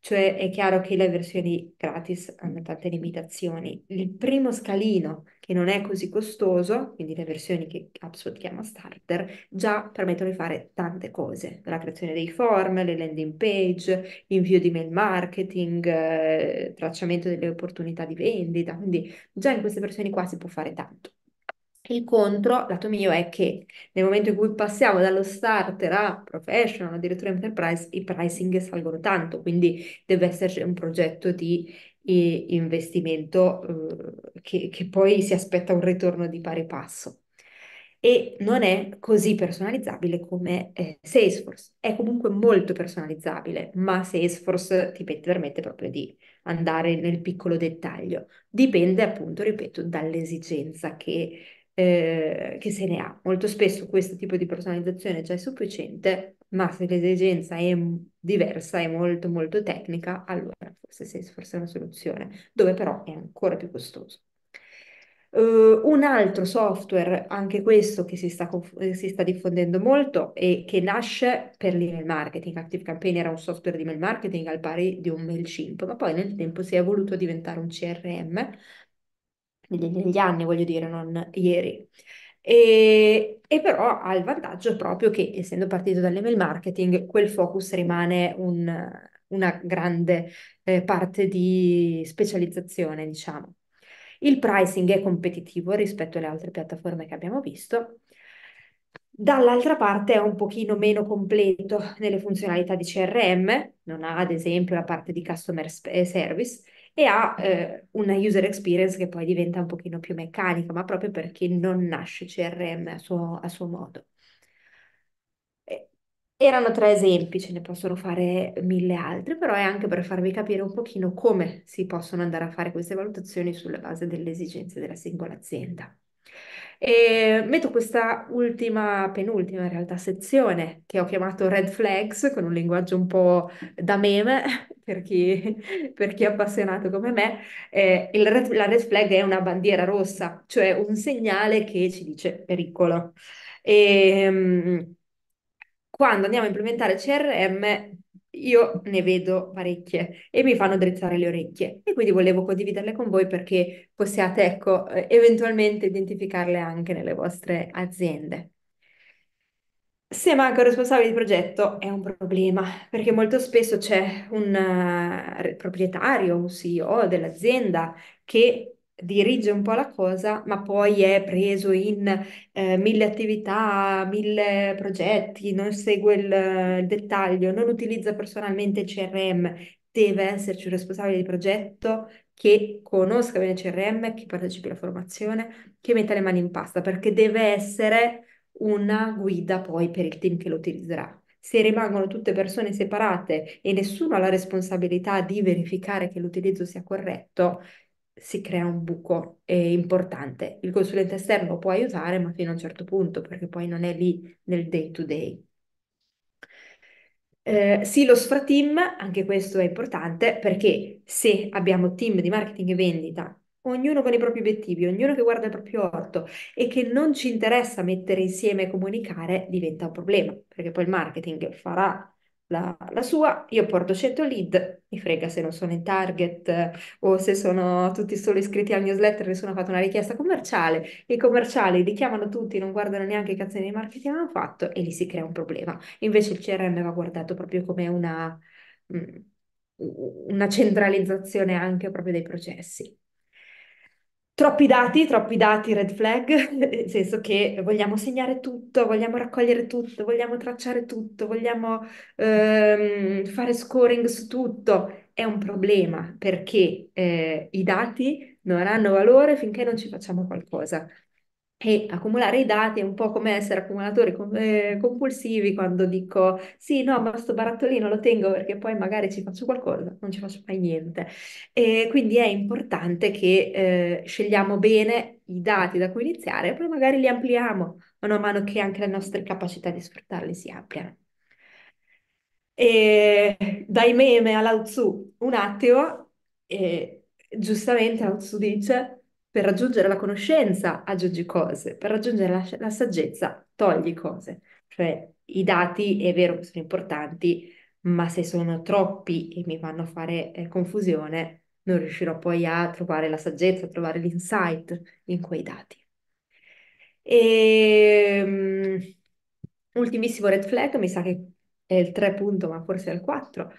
cioè è chiaro che le versioni gratis hanno tante limitazioni. Il primo scalino, che non è così costoso, quindi le versioni che HubSpot chiama starter, già permettono di fare tante cose, la creazione dei form, le landing page, l'invio di mail marketing, eh, tracciamento delle opportunità di vendita, quindi già in queste versioni qua si può fare tanto. Il contro, lato mio, è che nel momento in cui passiamo dallo starter a professional, addirittura enterprise, i pricing salgono tanto, quindi deve esserci un progetto di investimento eh, che, che poi si aspetta un ritorno di pari passo e non è così personalizzabile come eh, Salesforce. È comunque molto personalizzabile, ma Salesforce ti permette proprio di andare nel piccolo dettaglio. Dipende appunto, ripeto, dall'esigenza che eh, che se ne ha. Molto spesso questo tipo di personalizzazione già è sufficiente, ma se l'esigenza è diversa, è molto molto tecnica, allora forse Salesforce è una soluzione, dove però è ancora più costoso. Uh, un altro software, anche questo che si sta, eh, si sta, diffondendo molto e che nasce per l'email marketing, ActiveCampaign era un software di email marketing al pari di un MailChimp, ma poi nel tempo si è evoluto a diventare un CRM negli, negli anni, voglio dire, non ieri. E, e, però ha il vantaggio proprio che, essendo partito dall'email marketing, quel focus rimane un, una grande eh, parte di specializzazione, diciamo. Il pricing è competitivo rispetto alle altre piattaforme che abbiamo visto. Dall'altra parte è un pochino meno completo nelle funzionalità di CRM, non ha ad esempio la parte di customer eh, service, e ha eh, una user experience che poi diventa un pochino più meccanica, ma proprio perché non nasce CRM a suo, a suo modo. erano tre esempi, ce ne possono fare mille altri, però è anche per farvi capire un pochino come si possono andare a fare queste valutazioni sulla base delle esigenze della singola azienda metto questa ultima, penultima in realtà, sezione che ho chiamato Red Flags con un linguaggio un po' da meme [LAUGHS] per chi, per chi è appassionato come me. Eh, red, la red flag è una bandiera rossa, cioè un segnale che ci dice pericolo. E, ehm, quando andiamo a implementare CRM io ne vedo parecchie e mi fanno drizzare le orecchie e quindi volevo condividerle con voi perché possiate, ecco, eh, eventualmente identificarle anche nelle vostre aziende. Se manca un responsabile di progetto è un problema, perché molto spesso c'è un uh, proprietario, un CEO dell'azienda che dirige un po' la cosa, ma poi è preso in eh, mille attività, mille progetti, non segue il, il dettaglio, non utilizza personalmente il CRM, deve esserci un responsabile di progetto che conosca bene il CRM, che partecipi alla formazione, che metta le mani in pasta, perché deve essere una guida poi per il team che lo utilizzerà. Se rimangono tutte persone separate e nessuno ha la responsabilità di verificare che l'utilizzo sia corretto, si crea un buco è eh, importante. Il consulente esterno può aiutare, ma fino a un certo punto, perché poi non è lì nel day to day. Eh, sì, lo sfra team, anche questo è importante perché se abbiamo team di marketing e vendita, ognuno con i propri obiettivi, ognuno che guarda il proprio orto e che non ci interessa mettere insieme e comunicare, diventa un problema, perché poi il marketing farà la, la, sua, io porto 100 lead, mi frega se non sono in target o se sono tutti solo iscritti al newsletter, nessuno ha fatto una richiesta commerciale, i commerciali li chiamano tutti, non guardano neanche i cazzini di marketing che hanno fatto e lì si crea un problema. Invece il CRM va guardato proprio come una, mm, una centralizzazione anche proprio dei processi. Troppi dati, troppi dati, red flag, [LAUGHS] nel senso che vogliamo segnare tutto, vogliamo raccogliere tutto, vogliamo tracciare tutto, vogliamo ehm, fare scoring su tutto. È un problema perché eh, i dati non hanno valore finché non ci facciamo qualcosa. E accumulare i dati è un po' come essere accumulatori com- eh, compulsivi quando dico sì, no, ma sto barattolino lo tengo perché poi magari ci faccio qualcosa, non ci faccio mai niente. E quindi è importante che eh, scegliamo bene i dati da cui iniziare e poi magari li ampliamo man mano che anche le nostre capacità di sfruttarli si ampliano. E dai meme a Lao Tzu, un attimo, e giustamente Lao Tzu dice per raggiungere la conoscenza aggiungi cose, per raggiungere la, la saggezza togli cose. Cioè i dati è vero che sono importanti, ma se sono troppi e mi vanno a fare eh, confusione, non riuscirò poi a trovare la saggezza, a trovare l'insight in quei dati. E, um, ultimissimo red flag, mi sa che è il 3 punto, ma forse è il 4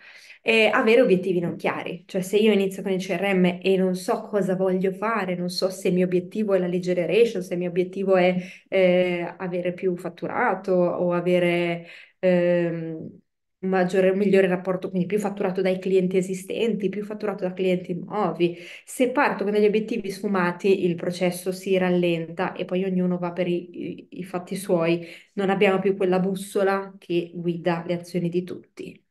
eh, avere obiettivi non chiari, cioè se io inizio con il CRM e non so cosa voglio fare, non so se il mio obiettivo è la lead generation, se il mio obiettivo è eh, avere più fatturato o avere ehm, un maggiore, migliore rapporto, quindi più fatturato dai clienti esistenti, più fatturato da clienti nuovi. Se parto con degli obiettivi sfumati, il processo si rallenta e poi ognuno va per i, i, i fatti suoi, non abbiamo più quella bussola che guida le azioni di tutti.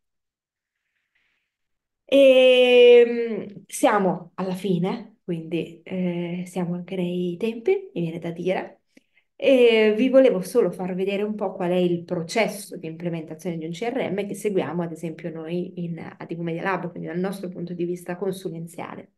E ehm, siamo alla fine, quindi eh, siamo anche nei tempi, mi viene da dire. E vi volevo solo far vedere un po' qual è il processo di implementazione di un CRM che seguiamo, ad esempio, noi in, ADV Media Lab, quindi dal nostro punto di vista consulenziale.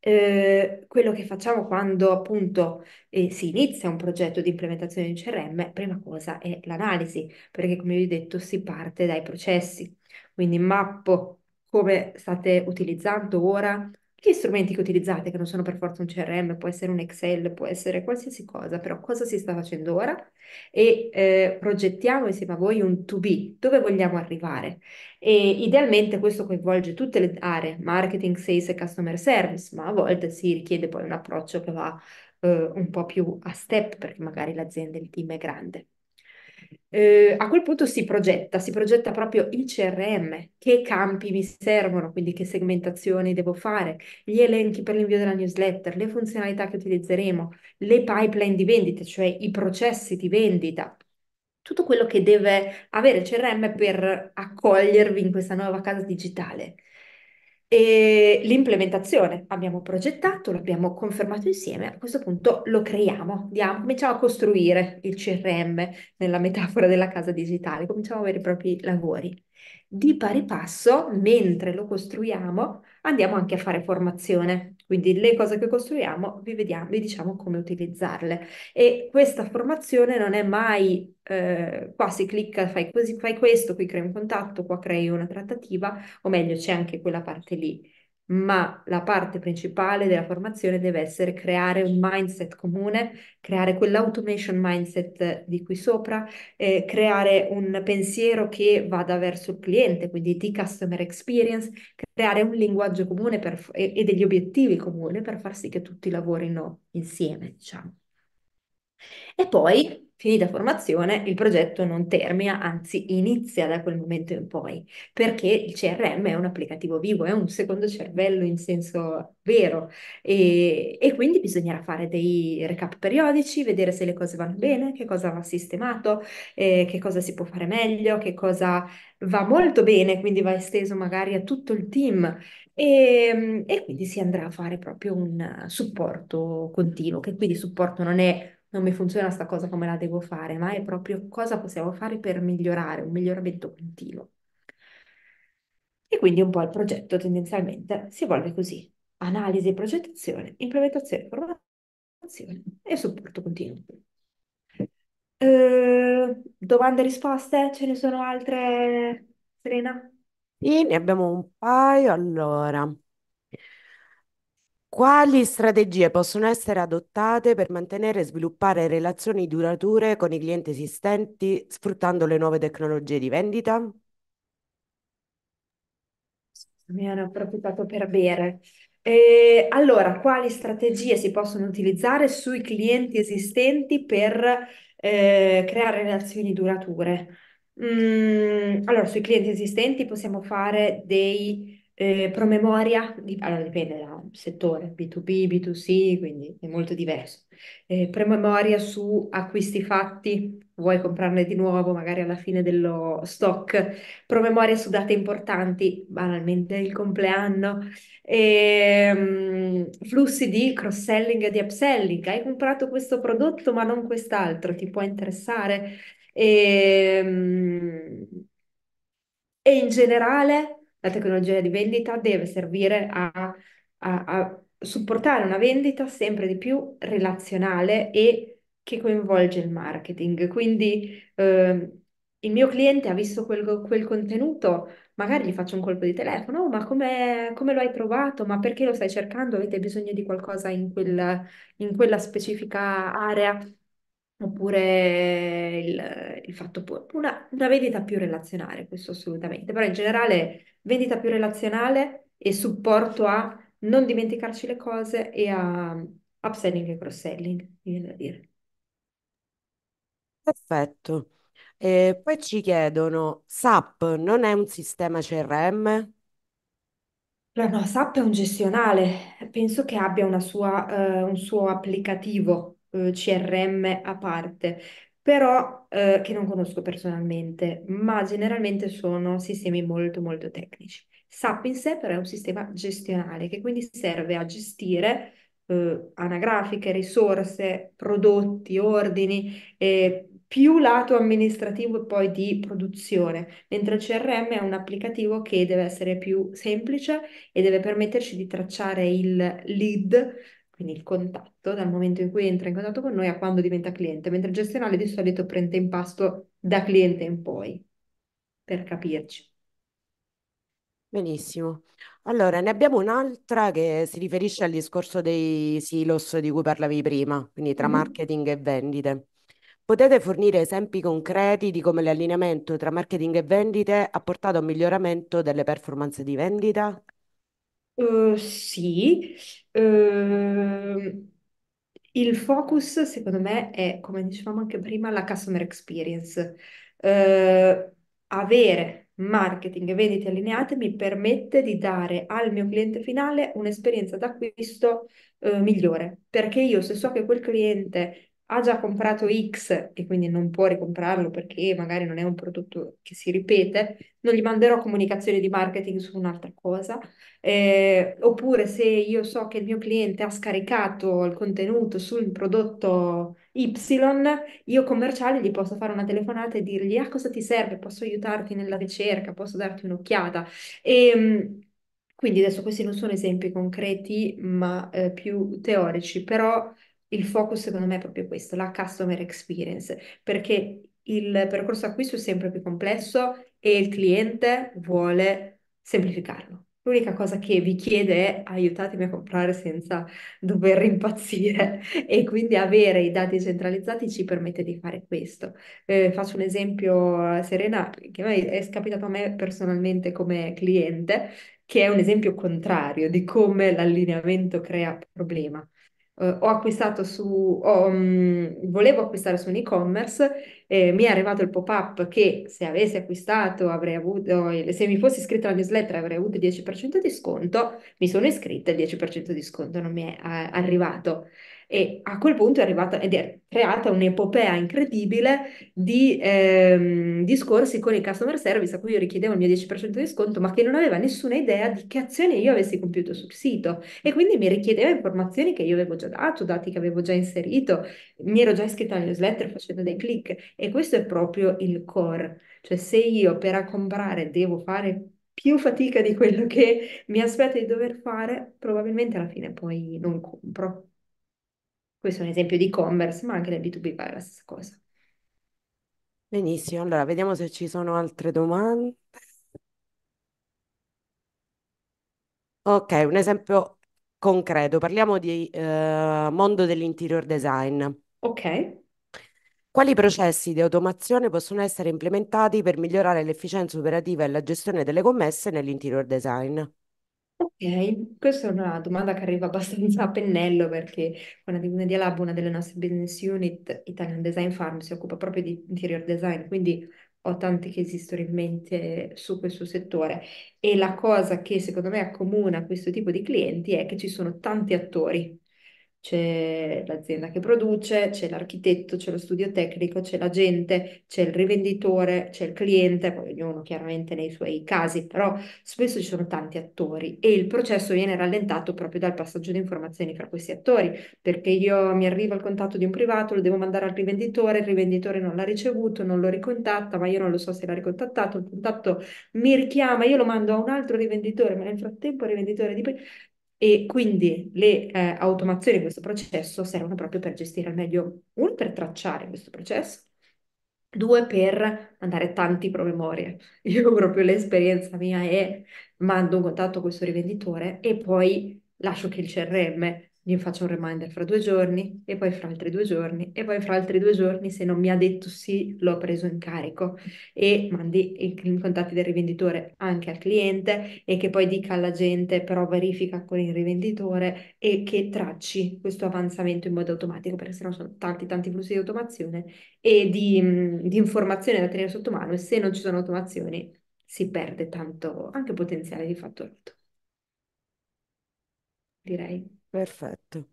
Eh, quello che facciamo quando appunto eh, si inizia un progetto di implementazione di un CRM, prima cosa è l'analisi, perché come vi ho detto si parte dai processi, quindi mappo come state utilizzando ora, gli strumenti che utilizzate, che non sono per forza un CRM, può essere un Excel, può essere qualsiasi cosa, però cosa si sta facendo ora e eh, progettiamo insieme a voi un to be, dove vogliamo arrivare. E idealmente questo coinvolge tutte le aree, marketing, sales e customer service, ma a volte si richiede poi un approccio che va eh, un po' più a step perché magari l'azienda, il team è grande. Eh, a quel punto si progetta, si progetta proprio il CRM, che campi mi servono, quindi che segmentazioni devo fare, gli elenchi per l'invio della newsletter, le funzionalità che utilizzeremo, le pipeline di vendita, cioè i processi di vendita, tutto quello che deve avere il CRM per accogliervi in questa nuova casa digitale. E l'implementazione abbiamo progettato, l'abbiamo confermato insieme, a questo punto lo creiamo, diamo, cominciamo a costruire il CRM nella metafora della casa digitale, cominciamo a avere i propri lavori. Di pari passo, mentre lo costruiamo, andiamo anche a fare formazione quindi le cose che costruiamo vi, vediamo, vi diciamo come utilizzarle. E questa formazione non è mai eh, qua si clicca, fai, così, fai questo, qui crei un contatto, qua crei una trattativa, o meglio c'è anche quella parte lì ma la parte principale della formazione deve essere creare un mindset comune, creare quell'automation mindset eh, di qui sopra, eh, creare un pensiero che vada verso il cliente, quindi di customer experience, creare un linguaggio comune per, e, e, degli obiettivi comuni per far sì che tutti lavorino insieme, diciamo. E poi, finita formazione, il progetto non termina, anzi inizia da quel momento in poi, perché il CRM è un applicativo vivo, è un secondo cervello in senso vero e, e quindi bisognerà fare dei recap periodici, vedere se le cose vanno bene, che cosa va sistemato, eh, che cosa si può fare meglio, che cosa va molto bene, quindi va esteso magari a tutto il team e, ehm, e quindi si andrà a fare proprio un supporto continuo, che quindi supporto non è non mi funziona questa cosa come la devo fare, ma è proprio cosa possiamo fare per migliorare, un miglioramento continuo. E quindi un po' il progetto tendenzialmente si evolve così. Analisi progettazione, implementazione, formazione e supporto continuo. Eh, domande e risposte? Ce ne sono altre, Serena? Sì, ne abbiamo un paio. Allora, quali strategie possono essere adottate per mantenere e sviluppare relazioni durature con i clienti esistenti sfruttando le nuove tecnologie di vendita? Mi hanno approfittato per bere. E eh, allora, quali strategie si possono utilizzare sui clienti esistenti per eh, creare relazioni durature? Mm, allora, sui clienti esistenti possiamo fare dei eh, promemoria, allora dipende dal settore, B2B, B2C, quindi è molto diverso. Eh, promemoria su acquisti fatti, vuoi comprarne di nuovo magari alla fine dello stock, promemoria su date importanti, banalmente il compleanno, e, ehm, flussi di cross-selling e di upselling, hai comprato questo prodotto ma non quest'altro, ti può interessare. E, ehm, e in generale la tecnologia di vendita deve servire a, a, a supportare una vendita sempre di più relazionale e che coinvolge il marketing. Quindi eh, il mio cliente ha visto quel, quel, contenuto, magari gli faccio un colpo di telefono, oh, ma come lo hai trovato? Ma perché lo stai cercando? Avete bisogno di qualcosa in, quel, in quella specifica area? Oppure il, il fatto, una, una vendita più relazionale, questo assolutamente. Però in generale vendita più relazionale e supporto a non dimenticarci le cose e a upselling e cross-selling, mi viene da dire. Perfetto. E poi ci chiedono, SAP non è un sistema CRM? No, no, SAP è un gestionale, penso che abbia una sua, eh, un suo applicativo eh, CRM a parte però eh, che non conosco personalmente, ma generalmente sono sistemi molto molto tecnici. SAP in sé però è un sistema gestionale che quindi serve a gestire eh, anagrafiche, risorse, prodotti, ordini, eh, più lato amministrativo e poi di produzione, mentre il CRM è un applicativo che deve essere più semplice e deve permetterci di tracciare il lead quindi il contatto, dal momento in cui entra in contatto con noi a quando diventa cliente, mentre il gestionale di solito prende in pasto da cliente in poi, per capirci. Benissimo. Allora, ne abbiamo un'altra che si riferisce al discorso dei silos di cui parlavi prima, quindi tra mm-hmm. marketing e vendite. Potete fornire esempi concreti di come l'allineamento tra marketing e vendite ha portato a un miglioramento delle performance di vendita eh, sì, eh, il focus secondo me è, come dicevamo anche prima, la customer experience. Eh, avere marketing e vendite allineate mi permette di dare al mio cliente finale un'esperienza d'acquisto eh, migliore, perché io se so che quel cliente ha già comprato X e quindi non può ricomprarlo perché magari non è un prodotto che si ripete, non gli manderò comunicazioni di marketing su un'altra cosa. Eh, oppure se io so che il mio cliente ha scaricato il contenuto sul prodotto Y, io commerciale gli posso fare una telefonata e dirgli a ah, cosa ti serve, posso aiutarti nella ricerca, posso darti un'occhiata. E, ehm, quindi adesso questi non sono esempi concreti, ma eh, più teorici, però il focus secondo me è proprio questo, la customer experience, perché il percorso acquisto è sempre più complesso e il cliente vuole semplificarlo. L'unica cosa che vi chiede è aiutatemi a comprare senza dover impazzire [LAUGHS] e quindi avere i dati centralizzati ci permette di fare questo. Eh, faccio un esempio, eh, Serena, che è capitato a me personalmente come cliente, che è un esempio contrario di come l'allineamento crea problema. Uh, ho acquistato su, ho, um, volevo acquistare su un e-commerce, eh, mi è arrivato il pop-up che se avessi acquistato avrei avuto, eh, se mi fossi iscritta alla newsletter avrei avuto il 10% di sconto, mi sono iscritta e il 10% di sconto non mi è uh, arrivato. E a quel punto è arrivata ed è creata un'epopea incredibile di ehm, discorsi con il customer service a cui io richiedevo il mio 10% di sconto, ma che non aveva nessuna idea di che azioni io avessi compiuto sul sito e quindi mi richiedeva informazioni che io avevo già dato, dati che avevo già inserito, mi ero già iscritta alla newsletter facendo dei click e questo è proprio il core, cioè se io per comprare devo fare più fatica di quello che mi aspetto di dover fare, probabilmente alla fine poi non compro. Questo è un esempio di e-commerce, ma anche nel B2B vale la stessa cosa. Benissimo, allora vediamo se ci sono altre domande. Ok, un esempio concreto. Parliamo di eh, mondo dell'interior design. Ok. Quali processi di automazione possono essere implementati per migliorare l'efficienza operativa e la gestione delle commesse nell'interior design? Ok, questa è una domanda che arriva abbastanza a pennello perché una di Media Lab, una delle nostre business unit, Italian Design Farm, si occupa proprio di interior design, quindi ho tanti che esistono in mente su questo settore. E la cosa che secondo me accomuna questo tipo di clienti è che ci sono tanti attori c'è l'azienda che produce, c'è l'architetto, c'è lo studio tecnico, c'è l'agente, c'è il rivenditore, c'è il cliente, poi ognuno chiaramente nei suoi casi, però spesso ci sono tanti attori e il processo viene rallentato proprio dal passaggio di informazioni fra questi attori, perché io mi arrivo al contatto di un privato, lo devo mandare al rivenditore, il rivenditore non l'ha ricevuto, non lo ricontatta, ma io non lo so se l'ha ricontattato, il contatto mi richiama, io lo mando a un altro rivenditore, ma nel frattempo il rivenditore di e quindi le eh, automazioni in questo processo servono proprio per gestire al meglio, uno, per tracciare questo processo, due, per mandare tanti promemorie. [LAUGHS] Io proprio l'esperienza mia è mando un contatto con questo rivenditore e poi lascio che il CRM gli faccio un reminder fra due giorni e poi fra altri due giorni e poi fra altri due giorni se non mi ha detto sì l'ho preso in carico e mandi i contatti del rivenditore anche al cliente e che poi dica alla gente però verifica con il rivenditore e che tracci questo avanzamento in modo automatico perché sennò sono tanti tanti flussi di automazione e di, mm, di informazione da tenere sotto mano e se non ci sono automazioni si perde tanto anche potenziale di fatturato direi Perfetto.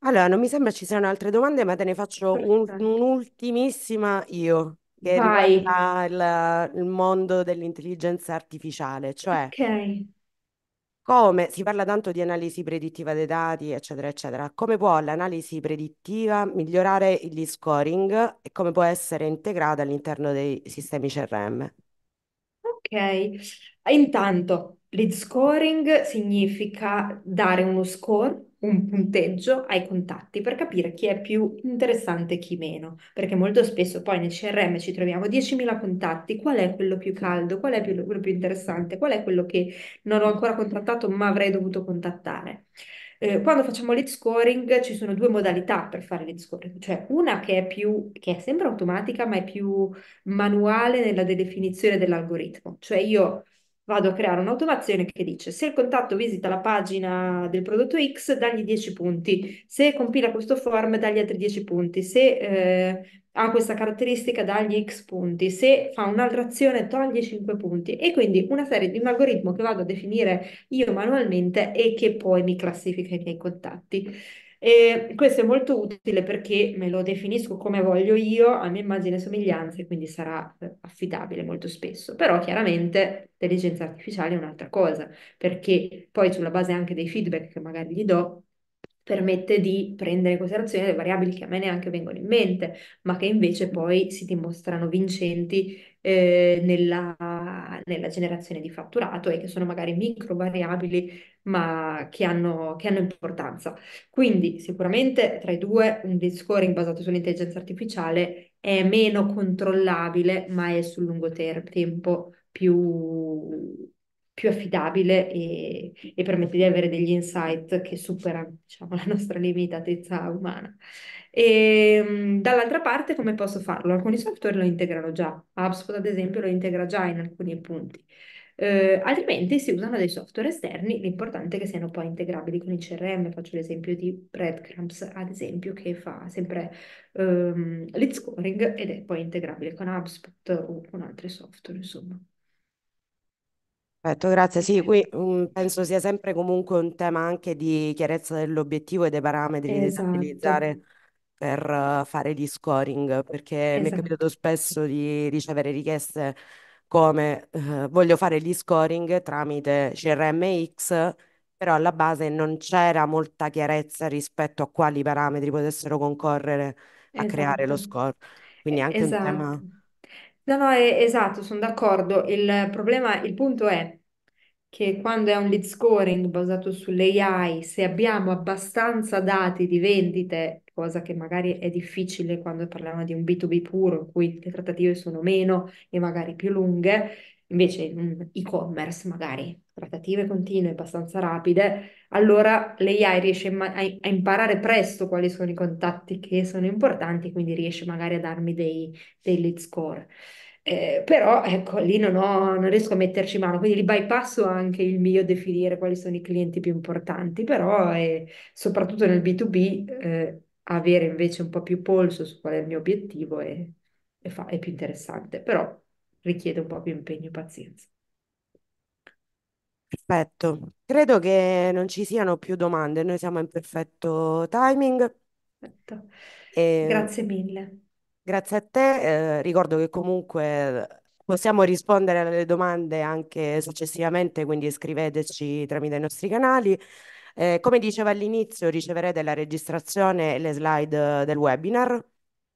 Allora, non mi sembra ci siano altre domande, ma te ne faccio un- un'ultimissima io, che Vai. riguarda il, il mondo dell'intelligenza artificiale, cioè Ok. come si parla tanto di analisi predittiva dei dati, eccetera, eccetera, come può l'analisi predittiva migliorare gli scoring e come può essere integrata all'interno dei sistemi CRM? Ok. Intanto. Lead scoring significa dare uno score, un punteggio ai contatti per capire chi è più interessante e chi meno, perché molto spesso poi nel CRM ci troviamo 10.000 contatti, qual è quello più caldo, qual è più, quello più interessante, qual è quello che non ho ancora contattato ma avrei dovuto contattare. Eh, quando facciamo lead scoring ci sono due modalità per fare lead scoring, cioè una che è, più, che è sempre automatica ma è più manuale nella definizione dell'algoritmo, cioè io vado a creare un'automazione che dice se il contatto visita la pagina del prodotto X, dagli 10 punti, se compila questo form, dagli altri 10 punti, se eh, ha questa caratteristica, dagli X punti, se fa un'altra azione, togli 5 punti. E quindi una serie di un algoritmo che vado a definire io manualmente e che poi mi classifica i miei contatti. E questo è molto utile perché me lo definisco come voglio io, a mia immagine e somiglianza, e quindi sarà eh, affidabile molto spesso. Però chiaramente l'intelligenza artificiale è un'altra cosa, perché poi sulla base anche dei feedback che magari gli do, permette di prendere in considerazione le variabili che a me neanche vengono in mente, ma che invece mm. poi si dimostrano vincenti eh, nella, nella, generazione di fatturato e che sono magari micro variabili, ma che hanno, che hanno importanza. Quindi sicuramente tra i due un discoring basato sull'intelligenza artificiale è meno controllabile, ma è sul lungo ter- tempo più più affidabile e, e, permette di avere degli insight che superano, diciamo, [LAUGHS] la nostra limitatezza umana. E, ehm, dall'altra parte, come posso farlo? Alcuni software lo integrano già, HubSpot ad esempio lo integra già in alcuni punti. Eh, altrimenti si usano dei software esterni, l'importante è che siano poi integrabili con il CRM. Faccio l'esempio di Breadcrumbs, ad esempio, che fa sempre ehm, lead scoring ed è poi integrabile con HubSpot o con altri software, insomma. Perfetto, grazie. Sì, qui mm, penso sia sempre comunque un tema anche di chiarezza dell'obiettivo e dei parametri da Esatto, utilizzare per eh, fare gli scoring, perché mi è esatto. capitato spesso di ricevere richieste come eh, voglio fare gli scoring tramite CRMX, X, però alla base non c'era molta chiarezza rispetto a quali parametri potessero concorrere a creare lo Esatto, score. Quindi è anche un esatto. tema... No, no, è- esatto, sono d'accordo. Il problema, il punto è che quando è un lead scoring basato sull'AI, se abbiamo abbastanza dati di vendite, cosa che magari è difficile quando parliamo di un B2B puro, in cui le trattative sono meno e magari più lunghe, invece in e-commerce magari trattative continue, abbastanza rapide, allora l'AI riesce a imparare presto quali sono i contatti che sono importanti, quindi riesce magari a darmi dei, dei lead score. Eh, però ecco, lì non, ho, non, riesco a metterci mano, quindi li bypasso anche il mio definire quali sono i clienti più importanti, però eh, soprattutto nel B2B eh, avere invece un po' più polso su qual è il mio obiettivo è, è, fa- è più interessante, però richiede un po' più impegno e pazienza. Perfetto, credo che non ci siano più domande, noi siamo in perfetto timing. E... Grazie mille. Grazie a te, eh, ricordo che comunque eh, possiamo rispondere alle domande anche successivamente, quindi scriveteci tramite i nostri canali. Eh, come dicevo all'inizio, riceverete la registrazione e le slide del webinar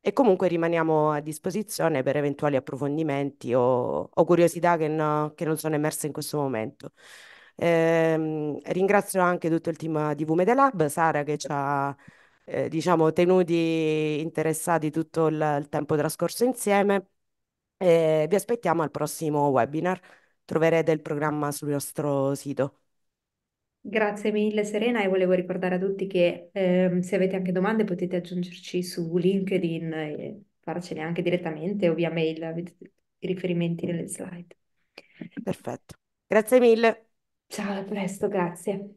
e comunque rimaniamo a disposizione per eventuali approfondimenti o, o curiosità che, no, che, non sono emerse in questo momento. Eh, ringrazio anche tutto il team di Vumede Lab, Sara che ci ha eh, diciamo, tenuti interessati tutto il, il tempo trascorso insieme e eh, vi aspettiamo al prossimo webinar. Troverete il programma sul nostro sito. Grazie mille Serena e volevo ricordare a tutti che ehm, se avete anche domande potete aggiungerci su LinkedIn e farcele anche direttamente o via mail, avete i riferimenti nelle slide. Perfetto, grazie mille. Ciao, a presto, grazie.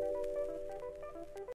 thank you